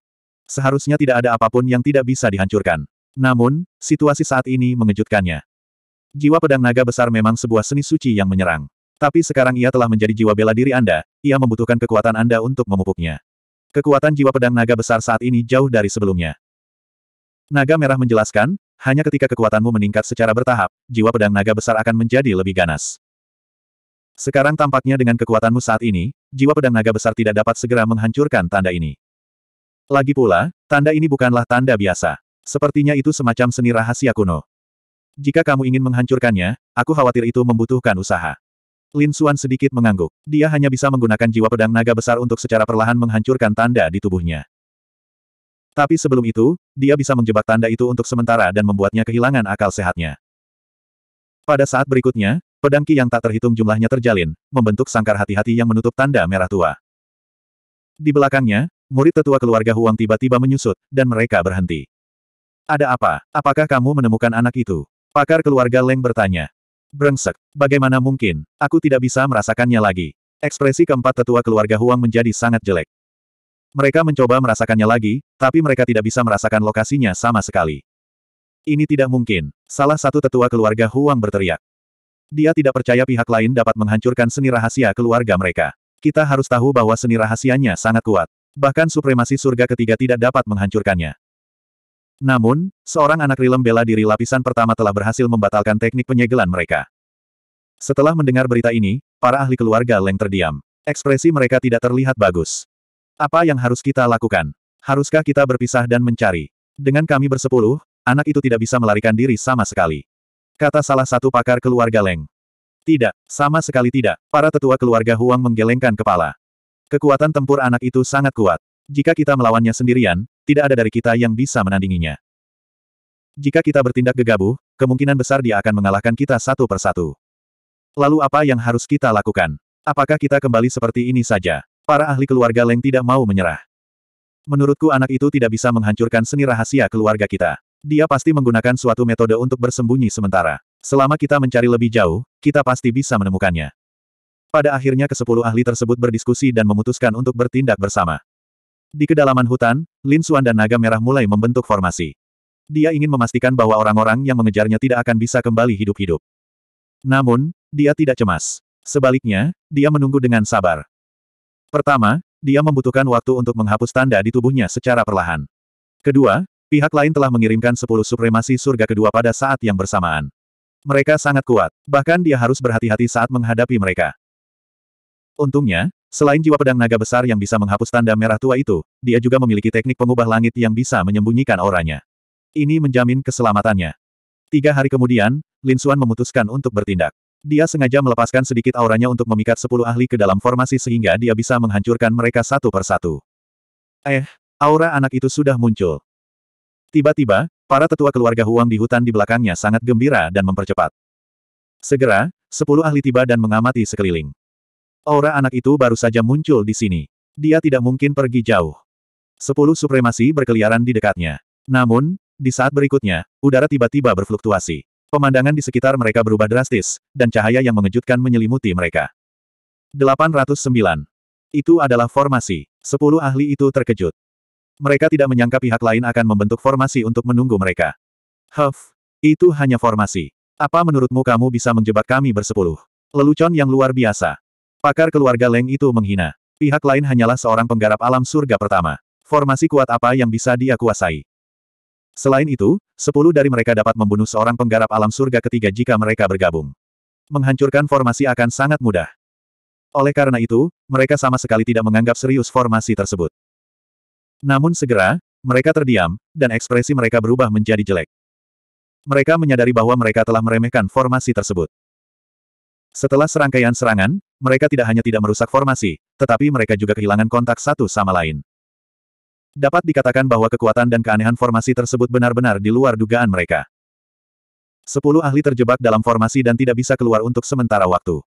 Seharusnya tidak ada apapun yang tidak bisa dihancurkan. Namun, situasi saat ini mengejutkannya. Jiwa pedang naga besar memang sebuah seni suci yang menyerang. Tapi sekarang ia telah menjadi jiwa bela diri Anda, ia membutuhkan kekuatan Anda untuk memupuknya. Kekuatan jiwa pedang naga besar saat ini jauh dari sebelumnya. Naga merah menjelaskan, hanya ketika kekuatanmu meningkat secara bertahap, jiwa pedang naga besar akan menjadi lebih ganas. Sekarang tampaknya dengan kekuatanmu saat ini, jiwa pedang naga besar tidak dapat segera menghancurkan tanda ini. Lagi pula, tanda ini bukanlah tanda biasa. Sepertinya itu semacam seni rahasia kuno. Jika kamu ingin menghancurkannya, aku khawatir itu membutuhkan usaha. Lin Xuan sedikit mengangguk. Dia hanya bisa menggunakan jiwa pedang naga besar untuk secara perlahan menghancurkan tanda di tubuhnya. Tapi sebelum itu, dia bisa menjebak tanda itu untuk sementara dan membuatnya kehilangan akal sehatnya. Pada saat berikutnya, pedang Ki yang tak terhitung jumlahnya terjalin, membentuk sangkar hati-hati yang menutup tanda merah tua. Di belakangnya, murid tetua keluarga Huang tiba-tiba menyusut, dan mereka berhenti. Ada apa? Apakah kamu menemukan anak itu? Pakar keluarga Leng bertanya. Brengsek, bagaimana mungkin, aku tidak bisa merasakannya lagi. Ekspresi keempat tetua keluarga Huang menjadi sangat jelek. Mereka mencoba merasakannya lagi, tapi mereka tidak bisa merasakan lokasinya sama sekali. Ini tidak mungkin, salah satu tetua keluarga Huang berteriak. Dia tidak percaya pihak lain dapat menghancurkan seni rahasia keluarga mereka. Kita harus tahu bahwa seni rahasianya sangat kuat. Bahkan supremasi surga ketiga tidak dapat menghancurkannya. Namun, seorang anak rilem bela diri lapisan pertama telah berhasil membatalkan teknik penyegelan mereka. Setelah mendengar berita ini, para ahli keluarga Leng terdiam. Ekspresi mereka tidak terlihat bagus. Apa yang harus kita lakukan? Haruskah kita berpisah dan mencari? Dengan kami bersepuluh, anak itu tidak bisa melarikan diri sama sekali. Kata salah satu pakar keluarga Leng. Tidak, sama sekali tidak. Para tetua keluarga Huang menggelengkan kepala. Kekuatan tempur anak itu sangat kuat. Jika kita melawannya sendirian, tidak ada dari kita yang bisa menandinginya. Jika kita bertindak gegabah, kemungkinan besar dia akan mengalahkan kita satu persatu. Lalu apa yang harus kita lakukan? Apakah kita kembali seperti ini saja? Para ahli keluarga Leng tidak mau menyerah. Menurutku anak itu tidak bisa menghancurkan seni rahasia keluarga kita. Dia pasti menggunakan suatu metode untuk bersembunyi sementara. Selama kita mencari lebih jauh, kita pasti bisa menemukannya. Pada akhirnya kesepuluh ahli tersebut berdiskusi dan memutuskan untuk bertindak bersama. Di kedalaman hutan, Lin Xuan dan naga merah mulai membentuk formasi. Dia ingin memastikan bahwa orang-orang yang mengejarnya tidak akan bisa kembali hidup-hidup. Namun, dia tidak cemas. Sebaliknya, dia menunggu dengan sabar. Pertama, dia membutuhkan waktu untuk menghapus tanda di tubuhnya secara perlahan. Kedua, pihak lain telah mengirimkan sepuluh supremasi surga kedua pada saat yang bersamaan. Mereka sangat kuat, bahkan dia harus berhati-hati saat menghadapi mereka. Untungnya, Selain jiwa pedang naga besar yang bisa menghapus tanda merah tua itu, dia juga memiliki teknik pengubah langit yang bisa menyembunyikan auranya. Ini menjamin keselamatannya. Tiga hari kemudian, Lin Xuan memutuskan untuk bertindak. Dia sengaja melepaskan sedikit auranya untuk memikat sepuluh ahli ke dalam formasi sehingga dia bisa menghancurkan mereka satu persatu. Eh, aura anak itu sudah muncul. Tiba-tiba, para tetua keluarga Huang di hutan di belakangnya sangat gembira dan mempercepat. Segera, sepuluh ahli tiba dan mengamati sekeliling. Aura anak itu baru saja muncul di sini. Dia tidak mungkin pergi jauh. Sepuluh supremasi berkeliaran di dekatnya. Namun, di saat berikutnya, udara tiba-tiba berfluktuasi. Pemandangan di sekitar mereka berubah drastis, dan cahaya yang mengejutkan menyelimuti mereka. 809. Itu adalah formasi. Sepuluh ahli itu terkejut. Mereka tidak menyangka pihak lain akan membentuk formasi untuk menunggu mereka. Huff, itu hanya formasi. Apa menurutmu kamu bisa menjebak kami bersepuluh? Lelucon yang luar biasa. Pakar keluarga Leng itu menghina. Pihak lain hanyalah seorang penggarap alam surga pertama. Formasi kuat apa yang bisa dia kuasai? Selain itu, sepuluh dari mereka dapat membunuh seorang penggarap alam surga ketiga jika mereka bergabung. Menghancurkan formasi akan sangat mudah. Oleh karena itu, mereka sama sekali tidak menganggap serius formasi tersebut. Namun segera, mereka terdiam, dan ekspresi mereka berubah menjadi jelek. Mereka menyadari bahwa mereka telah meremehkan formasi tersebut. Setelah serangkaian serangan, mereka tidak hanya tidak merusak formasi, tetapi mereka juga kehilangan kontak satu sama lain. Dapat dikatakan bahwa kekuatan dan keanehan formasi tersebut benar-benar di luar dugaan mereka. Sepuluh ahli terjebak dalam formasi dan tidak bisa keluar untuk sementara waktu.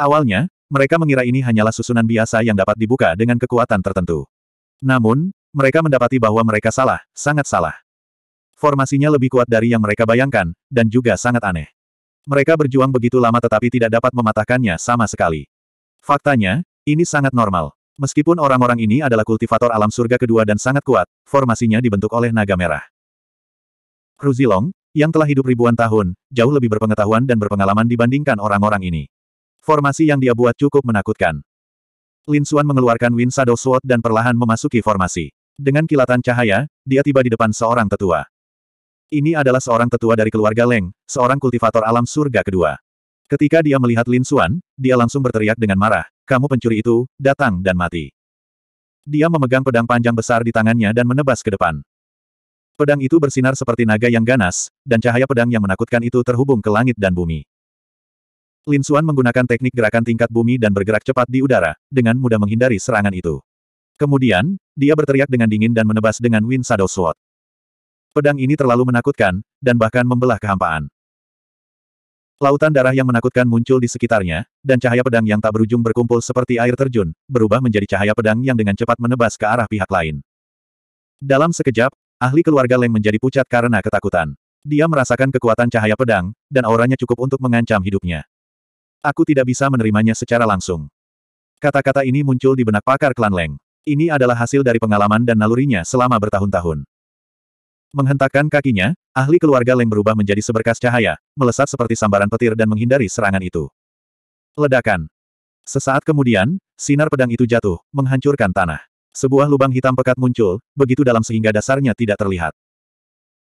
Awalnya, mereka mengira ini hanyalah susunan biasa yang dapat dibuka dengan kekuatan tertentu. Namun, mereka mendapati bahwa mereka salah, sangat salah. Formasinya lebih kuat dari yang mereka bayangkan, dan juga sangat aneh. Mereka berjuang begitu lama tetapi tidak dapat mematahkannya sama sekali. Faktanya, ini sangat normal. Meskipun orang-orang ini adalah kultivator alam surga kedua dan sangat kuat, formasinya dibentuk oleh naga merah. Ruzilong, yang telah hidup ribuan tahun, jauh lebih berpengetahuan dan berpengalaman dibandingkan orang-orang ini. Formasi yang dia buat cukup menakutkan. Lin Xuan mengeluarkan Wind Shadow Sword dan perlahan memasuki formasi. Dengan kilatan cahaya, dia tiba di depan seorang tetua. Ini adalah seorang tetua dari keluarga Leng, seorang kultivator alam surga kedua. Ketika dia melihat Lin Xuan, dia langsung berteriak dengan marah, kamu pencuri itu, datang dan mati. Dia memegang pedang panjang besar di tangannya dan menebas ke depan. Pedang itu bersinar seperti naga yang ganas, dan cahaya pedang yang menakutkan itu terhubung ke langit dan bumi. Lin Xuan menggunakan teknik gerakan tingkat bumi dan bergerak cepat di udara, dengan mudah menghindari serangan itu. Kemudian, dia berteriak dengan dingin dan menebas dengan Wind Shadow Sword. Pedang ini terlalu menakutkan, dan bahkan membelah kehampaan. Lautan darah yang menakutkan muncul di sekitarnya, dan cahaya pedang yang tak berujung berkumpul seperti air terjun, berubah menjadi cahaya pedang yang dengan cepat menebas ke arah pihak lain. Dalam sekejap, ahli keluarga Leng menjadi pucat karena ketakutan. Dia merasakan kekuatan cahaya pedang, dan auranya cukup untuk mengancam hidupnya. Aku tidak bisa menerimanya secara langsung. Kata-kata ini muncul di benak pakar klan Leng. Ini adalah hasil dari pengalaman dan nalurinya selama bertahun-tahun. Menghentakkan kakinya, ahli keluarga Leng berubah menjadi seberkas cahaya, melesat seperti sambaran petir dan menghindari serangan itu. Ledakan. Sesaat kemudian, sinar pedang itu jatuh, menghancurkan tanah. Sebuah lubang hitam pekat muncul, begitu dalam sehingga dasarnya tidak terlihat.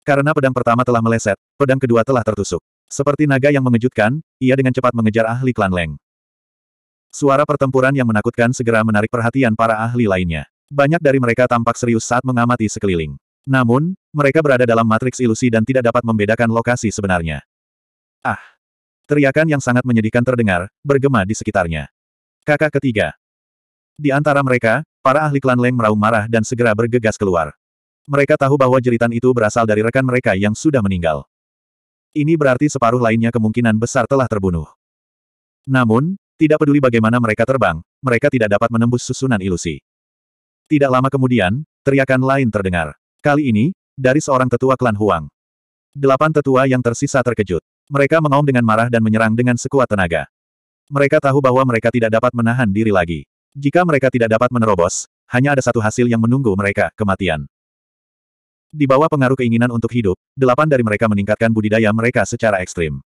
Karena pedang pertama telah meleset, pedang kedua telah tertusuk. Seperti naga yang mengejutkan, ia dengan cepat mengejar ahli klan Leng. Suara pertempuran yang menakutkan segera menarik perhatian para ahli lainnya. Banyak dari mereka tampak serius saat mengamati sekeliling. Namun, mereka berada dalam matriks ilusi dan tidak dapat membedakan lokasi sebenarnya. Ah! Teriakan yang sangat menyedihkan terdengar, bergema di sekitarnya. Kakak ketiga. Di antara mereka, para ahli klan Leng meraung marah dan segera bergegas keluar. Mereka tahu bahwa jeritan itu berasal dari rekan mereka yang sudah meninggal. Ini berarti separuh lainnya kemungkinan besar telah terbunuh. Namun, tidak peduli bagaimana mereka terbang, mereka tidak dapat menembus susunan ilusi. Tidak lama kemudian, teriakan lain terdengar. Kali ini, dari seorang tetua klan Huang. Delapan tetua yang tersisa terkejut. Mereka mengaum dengan marah dan menyerang dengan sekuat tenaga. Mereka tahu bahwa mereka tidak dapat menahan diri lagi. Jika mereka tidak dapat menerobos, hanya ada satu hasil yang menunggu mereka, kematian. Di bawah pengaruh keinginan untuk hidup, delapan dari mereka meningkatkan budidaya mereka secara ekstrim.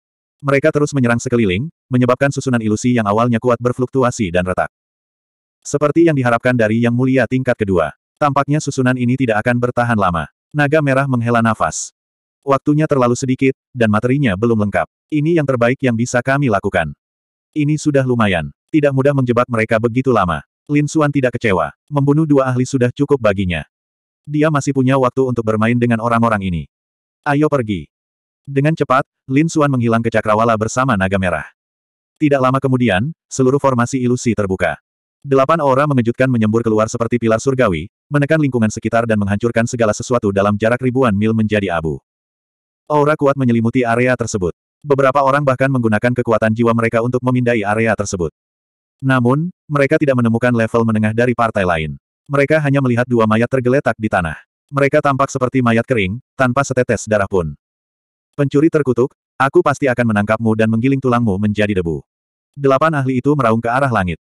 Mereka terus menyerang sekeliling, menyebabkan susunan ilusi yang awalnya kuat berfluktuasi dan retak. Seperti yang diharapkan dari Yang Mulia tingkat kedua. Tampaknya susunan ini tidak akan bertahan lama. Naga merah menghela nafas. Waktunya terlalu sedikit, dan materinya belum lengkap. Ini yang terbaik yang bisa kami lakukan. Ini sudah lumayan. Tidak mudah menjebak mereka begitu lama. Lin Xuan tidak kecewa. Membunuh dua ahli sudah cukup baginya. Dia masih punya waktu untuk bermain dengan orang-orang ini. Ayo pergi. Dengan cepat, Lin Xuan menghilang ke Cakrawala bersama naga merah. Tidak lama kemudian, seluruh formasi ilusi terbuka. Delapan aura mengejutkan menyembur keluar seperti pilar surgawi, menekan lingkungan sekitar dan menghancurkan segala sesuatu dalam jarak ribuan mil menjadi abu. Aura kuat menyelimuti area tersebut. Beberapa orang bahkan menggunakan kekuatan jiwa mereka untuk memindai area tersebut. Namun, mereka tidak menemukan level menengah dari partai lain. Mereka hanya melihat dua mayat tergeletak di tanah. Mereka tampak seperti mayat kering, tanpa setetes darah pun. Pencuri terkutuk, aku pasti akan menangkapmu dan menggiling tulangmu menjadi debu. Delapan ahli itu meraung ke arah langit.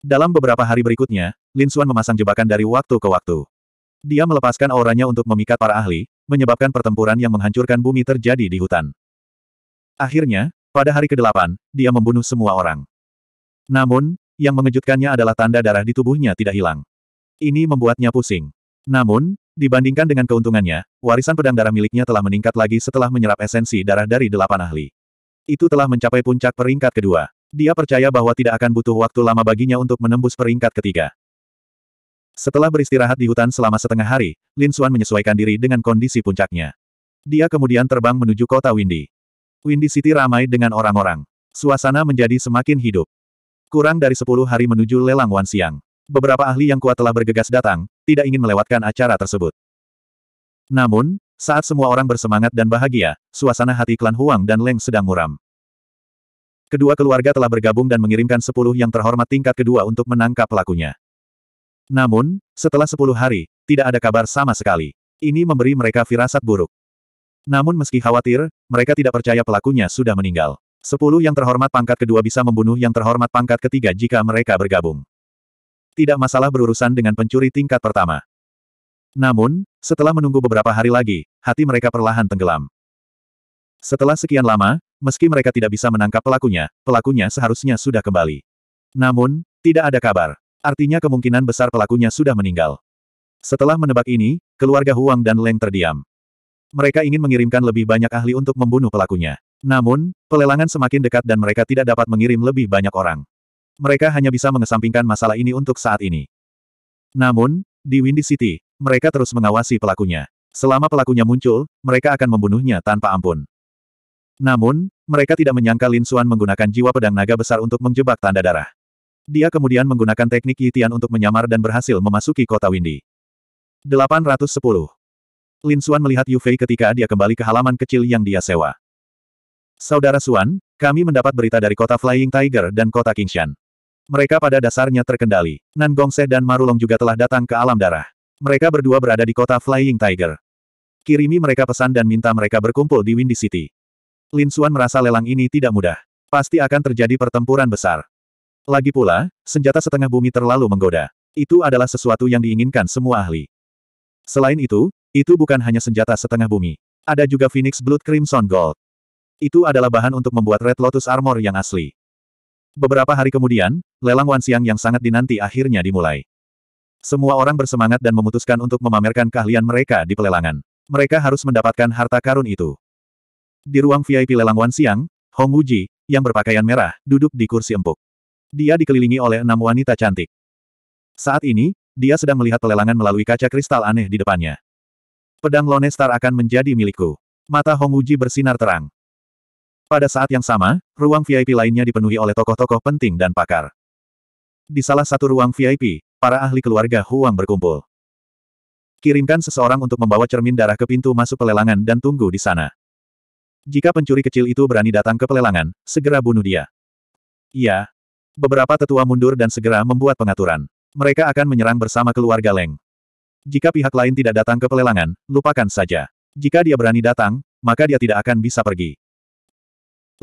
Dalam beberapa hari berikutnya, Lin Xuan memasang jebakan dari waktu ke waktu. Dia melepaskan auranya untuk memikat para ahli, menyebabkan pertempuran yang menghancurkan bumi terjadi di hutan. Akhirnya, pada hari ke-8, dia membunuh semua orang. Namun, yang mengejutkannya adalah tanda darah di tubuhnya tidak hilang. Ini membuatnya pusing. Namun, dibandingkan dengan keuntungannya, warisan pedang darah miliknya telah meningkat lagi setelah menyerap esensi darah dari delapan ahli. Itu telah mencapai puncak peringkat kedua. Dia percaya bahwa tidak akan butuh waktu lama baginya untuk menembus peringkat ketiga. Setelah beristirahat di hutan selama setengah hari, Lin Xuan menyesuaikan diri dengan kondisi puncaknya. Dia kemudian terbang menuju kota Windy. Windy City ramai dengan orang-orang. Suasana menjadi semakin hidup. Kurang dari sepuluh hari menuju lelang Wan Siang. Beberapa ahli yang kuat telah bergegas datang, tidak ingin melewatkan acara tersebut. Namun, saat semua orang bersemangat dan bahagia, suasana hati klan Huang dan Leng sedang muram. Kedua keluarga telah bergabung dan mengirimkan sepuluh yang terhormat tingkat kedua untuk menangkap pelakunya. Namun, setelah sepuluh hari, tidak ada kabar sama sekali. Ini memberi mereka firasat buruk. Namun meski khawatir, mereka tidak percaya pelakunya sudah meninggal. Sepuluh yang terhormat pangkat kedua bisa membunuh yang terhormat pangkat ketiga jika mereka bergabung. Tidak masalah berurusan dengan pencuri tingkat pertama. Namun, setelah menunggu beberapa hari lagi, hati mereka perlahan tenggelam. Setelah sekian lama, meski mereka tidak bisa menangkap pelakunya, pelakunya seharusnya sudah kembali. Namun, tidak ada kabar. Artinya kemungkinan besar pelakunya sudah meninggal. Setelah menebak ini, keluarga Huang dan Leng terdiam. Mereka ingin mengirimkan lebih banyak ahli untuk membunuh pelakunya. Namun, pelelangan semakin dekat dan mereka tidak dapat mengirim lebih banyak orang. Mereka hanya bisa mengesampingkan masalah ini untuk saat ini. Namun, di Windy City, mereka terus mengawasi pelakunya. Selama pelakunya muncul, mereka akan membunuhnya tanpa ampun. Namun, mereka tidak menyangka Lin Xuan menggunakan jiwa pedang naga besar untuk menjebak tanda darah. Dia kemudian menggunakan teknik Yitian untuk menyamar dan berhasil memasuki kota Windy. 810. Lin Xuan melihat Yu Fei ketika dia kembali ke halaman kecil yang dia sewa. Saudara Xuan, kami mendapat berita dari kota Flying Tiger dan kota Kingshan. Mereka pada dasarnya terkendali. Nan Gongse dan Marulong juga telah datang ke alam darah. Mereka berdua berada di kota Flying Tiger. Kirimi mereka pesan dan minta mereka berkumpul di Windy City. Lin Suan merasa lelang ini tidak mudah. Pasti akan terjadi pertempuran besar. Lagi pula, senjata setengah bumi terlalu menggoda. Itu adalah sesuatu yang diinginkan semua ahli. Selain itu, itu bukan hanya senjata setengah bumi. Ada juga Phoenix Blood Crimson Gold. Itu adalah bahan untuk membuat Red Lotus Armor yang asli. Beberapa hari kemudian, lelang Wan siang yang sangat dinanti akhirnya dimulai. Semua orang bersemangat dan memutuskan untuk memamerkan keahlian mereka di pelelangan. Mereka harus mendapatkan harta karun itu. Di ruang VIP lelang Wan Siang, Hong Wuji, yang berpakaian merah, duduk di kursi empuk. Dia dikelilingi oleh enam wanita cantik. Saat ini, dia sedang melihat pelelangan melalui kaca kristal aneh di depannya. Pedang Lone Star akan menjadi milikku. Mata Hong Wuji bersinar terang. Pada saat yang sama, ruang VIP lainnya dipenuhi oleh tokoh-tokoh penting dan pakar. Di salah satu ruang VIP, para ahli keluarga Huang berkumpul. Kirimkan seseorang untuk membawa cermin darah ke pintu masuk pelelangan dan tunggu di sana. Jika pencuri kecil itu berani datang ke pelelangan, segera bunuh dia. Iya. Beberapa tetua mundur dan segera membuat pengaturan. Mereka akan menyerang bersama keluarga Leng. Jika pihak lain tidak datang ke pelelangan, lupakan saja. Jika dia berani datang, maka dia tidak akan bisa pergi.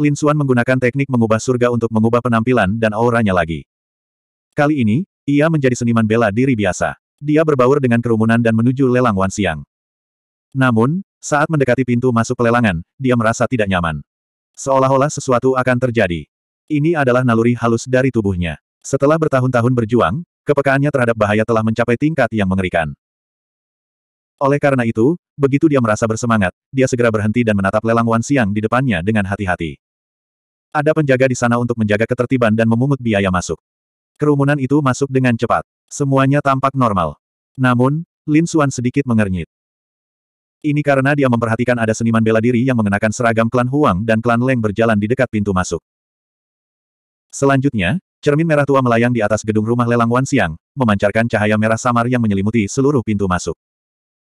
Lin Xuan menggunakan teknik mengubah surga untuk mengubah penampilan dan auranya lagi. Kali ini, ia menjadi seniman bela diri biasa. Dia berbaur dengan kerumunan dan menuju lelang Wan Siang. Namun, saat mendekati pintu masuk pelelangan, dia merasa tidak nyaman. Seolah-olah sesuatu akan terjadi. Ini adalah naluri halus dari tubuhnya. Setelah bertahun-tahun berjuang, kepekaannya terhadap bahaya telah mencapai tingkat yang mengerikan. Oleh karena itu, begitu dia merasa bersemangat, dia segera berhenti dan menatap lelang Wan Siang di depannya dengan hati-hati. Ada penjaga di sana untuk menjaga ketertiban dan memungut biaya masuk. Kerumunan itu masuk dengan cepat. Semuanya tampak normal. Namun, Lin Suan sedikit mengernyit. Ini karena dia memperhatikan ada seniman bela diri yang mengenakan seragam klan Huang dan klan Leng berjalan di dekat pintu masuk. Selanjutnya, cermin merah tua melayang di atas gedung rumah lelang Wan Siang, memancarkan cahaya merah samar yang menyelimuti seluruh pintu masuk.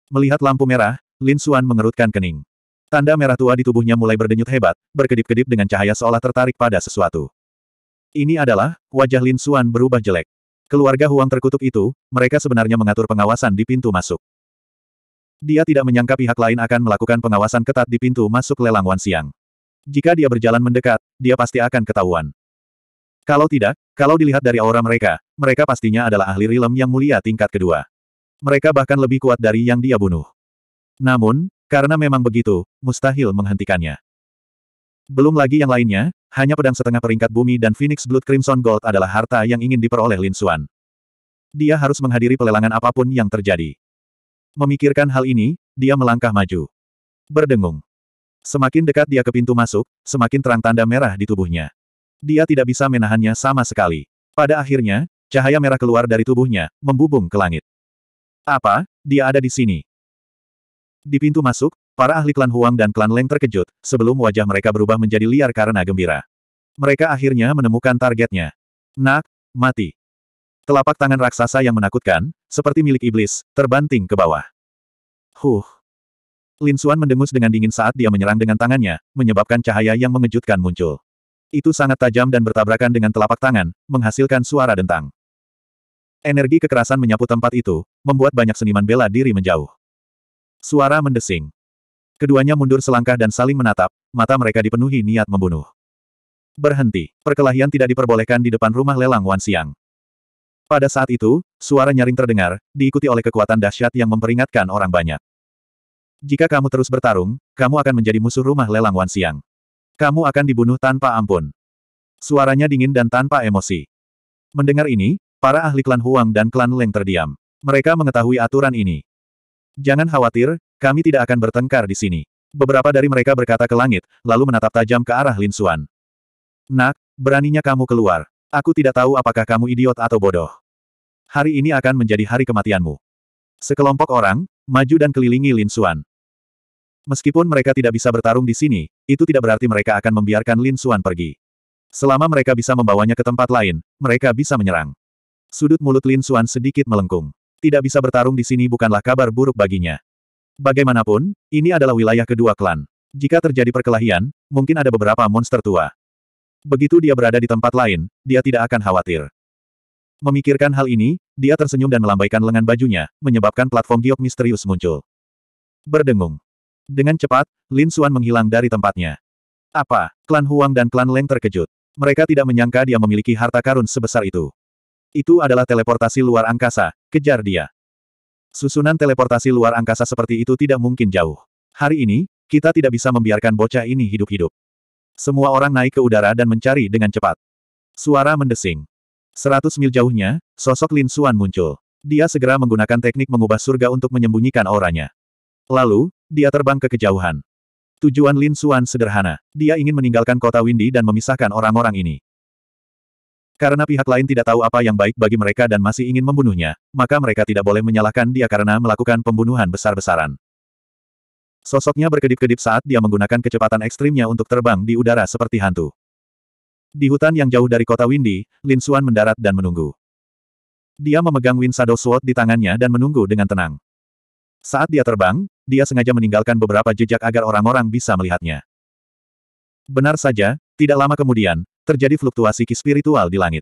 Melihat lampu merah, Lin Xuan mengerutkan kening. Tanda merah tua di tubuhnya mulai berdenyut hebat, berkedip-kedip dengan cahaya seolah tertarik pada sesuatu. Ini adalah, wajah Lin Xuan berubah jelek. Keluarga Huang terkutuk itu, mereka sebenarnya mengatur pengawasan di pintu masuk. Dia tidak menyangka pihak lain akan melakukan pengawasan ketat di pintu masuk lelang Wan Siang. Jika dia berjalan mendekat, dia pasti akan ketahuan. Kalau tidak, kalau dilihat dari aura mereka, mereka pastinya adalah ahli rilem yang mulia tingkat kedua. Mereka bahkan lebih kuat dari yang dia bunuh. Namun, karena memang begitu, mustahil menghentikannya. Belum lagi yang lainnya, hanya pedang setengah peringkat bumi dan Phoenix Blood Crimson Gold adalah harta yang ingin diperoleh Lin Xuan. Dia harus menghadiri pelelangan apapun yang terjadi. Memikirkan hal ini, dia melangkah maju. Berdengung. Semakin dekat dia ke pintu masuk, semakin terang tanda merah di tubuhnya. Dia tidak bisa menahannya sama sekali. Pada akhirnya, cahaya merah keluar dari tubuhnya, membubung ke langit. Apa? Dia ada di sini. Di pintu masuk, para ahli klan Huang dan klan Leng terkejut, sebelum wajah mereka berubah menjadi liar karena gembira. Mereka akhirnya menemukan targetnya. Nak, mati. Telapak tangan raksasa yang menakutkan, seperti milik iblis, terbanting ke bawah. Huh. Lin Xuan mendengus dengan dingin saat dia menyerang dengan tangannya, menyebabkan cahaya yang mengejutkan muncul. Itu sangat tajam dan bertabrakan dengan telapak tangan, menghasilkan suara dentang. Energi kekerasan menyapu tempat itu, membuat banyak seniman bela diri menjauh. Suara mendesing. Keduanya mundur selangkah dan saling menatap, mata mereka dipenuhi niat membunuh. Berhenti. Perkelahian tidak diperbolehkan di depan rumah lelang Wan Siang. Pada saat itu, suara nyaring terdengar, diikuti oleh kekuatan dahsyat yang memperingatkan orang banyak. Jika kamu terus bertarung, kamu akan menjadi musuh rumah lelang Wan Siang. Kamu akan dibunuh tanpa ampun. Suaranya dingin dan tanpa emosi. Mendengar ini, para ahli klan Huang dan klan Leng terdiam. Mereka mengetahui aturan ini. Jangan khawatir, kami tidak akan bertengkar di sini. Beberapa dari mereka berkata ke langit, lalu menatap tajam ke arah Lin Suan. Nak, beraninya kamu keluar. Aku tidak tahu apakah kamu idiot atau bodoh. Hari ini akan menjadi hari kematianmu. Sekelompok orang, maju dan kelilingi Lin Xuan. Meskipun mereka tidak bisa bertarung di sini, itu tidak berarti mereka akan membiarkan Lin Xuan pergi. Selama mereka bisa membawanya ke tempat lain, mereka bisa menyerang. Sudut mulut Lin Xuan sedikit melengkung. Tidak bisa bertarung di sini bukanlah kabar buruk baginya. Bagaimanapun, ini adalah wilayah kedua klan. Jika terjadi perkelahian, mungkin ada beberapa monster tua. Begitu dia berada di tempat lain, dia tidak akan khawatir. Memikirkan hal ini, dia tersenyum dan melambaikan lengan bajunya, menyebabkan platform giok misterius muncul. Berdengung. Dengan cepat, Lin Xuan menghilang dari tempatnya. Apa? Klan Huang dan klan Leng terkejut. Mereka tidak menyangka dia memiliki harta karun sebesar itu. Itu adalah teleportasi luar angkasa, kejar dia. Susunan teleportasi luar angkasa seperti itu tidak mungkin jauh. Hari ini, kita tidak bisa membiarkan bocah ini hidup-hidup. Semua orang naik ke udara dan mencari dengan cepat. Suara mendesing. Seratus mil jauhnya, sosok Lin Suan muncul. Dia segera menggunakan teknik mengubah surga untuk menyembunyikan auranya. Lalu, dia terbang ke kejauhan. Tujuan Lin Suan sederhana. Dia ingin meninggalkan kota Windy dan memisahkan orang-orang ini. Karena pihak lain tidak tahu apa yang baik bagi mereka dan masih ingin membunuhnya, maka mereka tidak boleh menyalahkan dia karena melakukan pembunuhan besar-besaran. Sosoknya berkedip-kedip saat dia menggunakan kecepatan ekstrimnya untuk terbang di udara seperti hantu. Di hutan yang jauh dari kota Windy, Lin Xuan mendarat dan menunggu. Dia memegang Wind Shadow Sword di tangannya dan menunggu dengan tenang. Saat dia terbang, dia sengaja meninggalkan beberapa jejak agar orang-orang bisa melihatnya. Benar saja, tidak lama kemudian, terjadi fluktuasi ki spiritual di langit.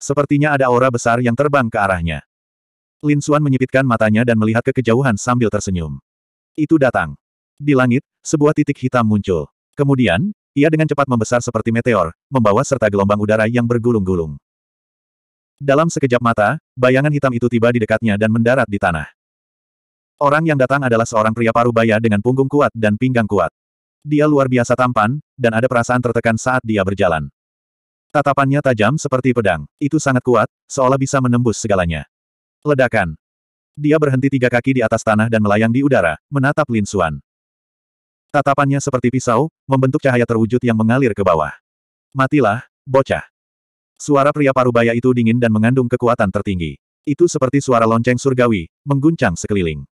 Sepertinya ada aura besar yang terbang ke arahnya. Lin Xuan menyipitkan matanya dan melihat ke kejauhan sambil tersenyum. Itu datang. Di langit, sebuah titik hitam muncul. Kemudian, ia dengan cepat membesar seperti meteor, membawa serta gelombang udara yang bergulung-gulung. Dalam sekejap mata, bayangan hitam itu tiba di dekatnya dan mendarat di tanah. Orang yang datang adalah seorang pria parubaya dengan punggung kuat dan pinggang kuat. Dia luar biasa tampan, dan ada perasaan tertekan saat dia berjalan. Tatapannya tajam seperti pedang. Itu sangat kuat, seolah bisa menembus segalanya. Ledakan. Dia berhenti tiga kaki di atas tanah dan melayang di udara, menatap Lin Suan. Tatapannya seperti pisau, membentuk cahaya terwujud yang mengalir ke bawah. Matilah, bocah. Suara pria parubaya itu dingin dan mengandung kekuatan tertinggi. Itu seperti suara lonceng surgawi, mengguncang sekeliling.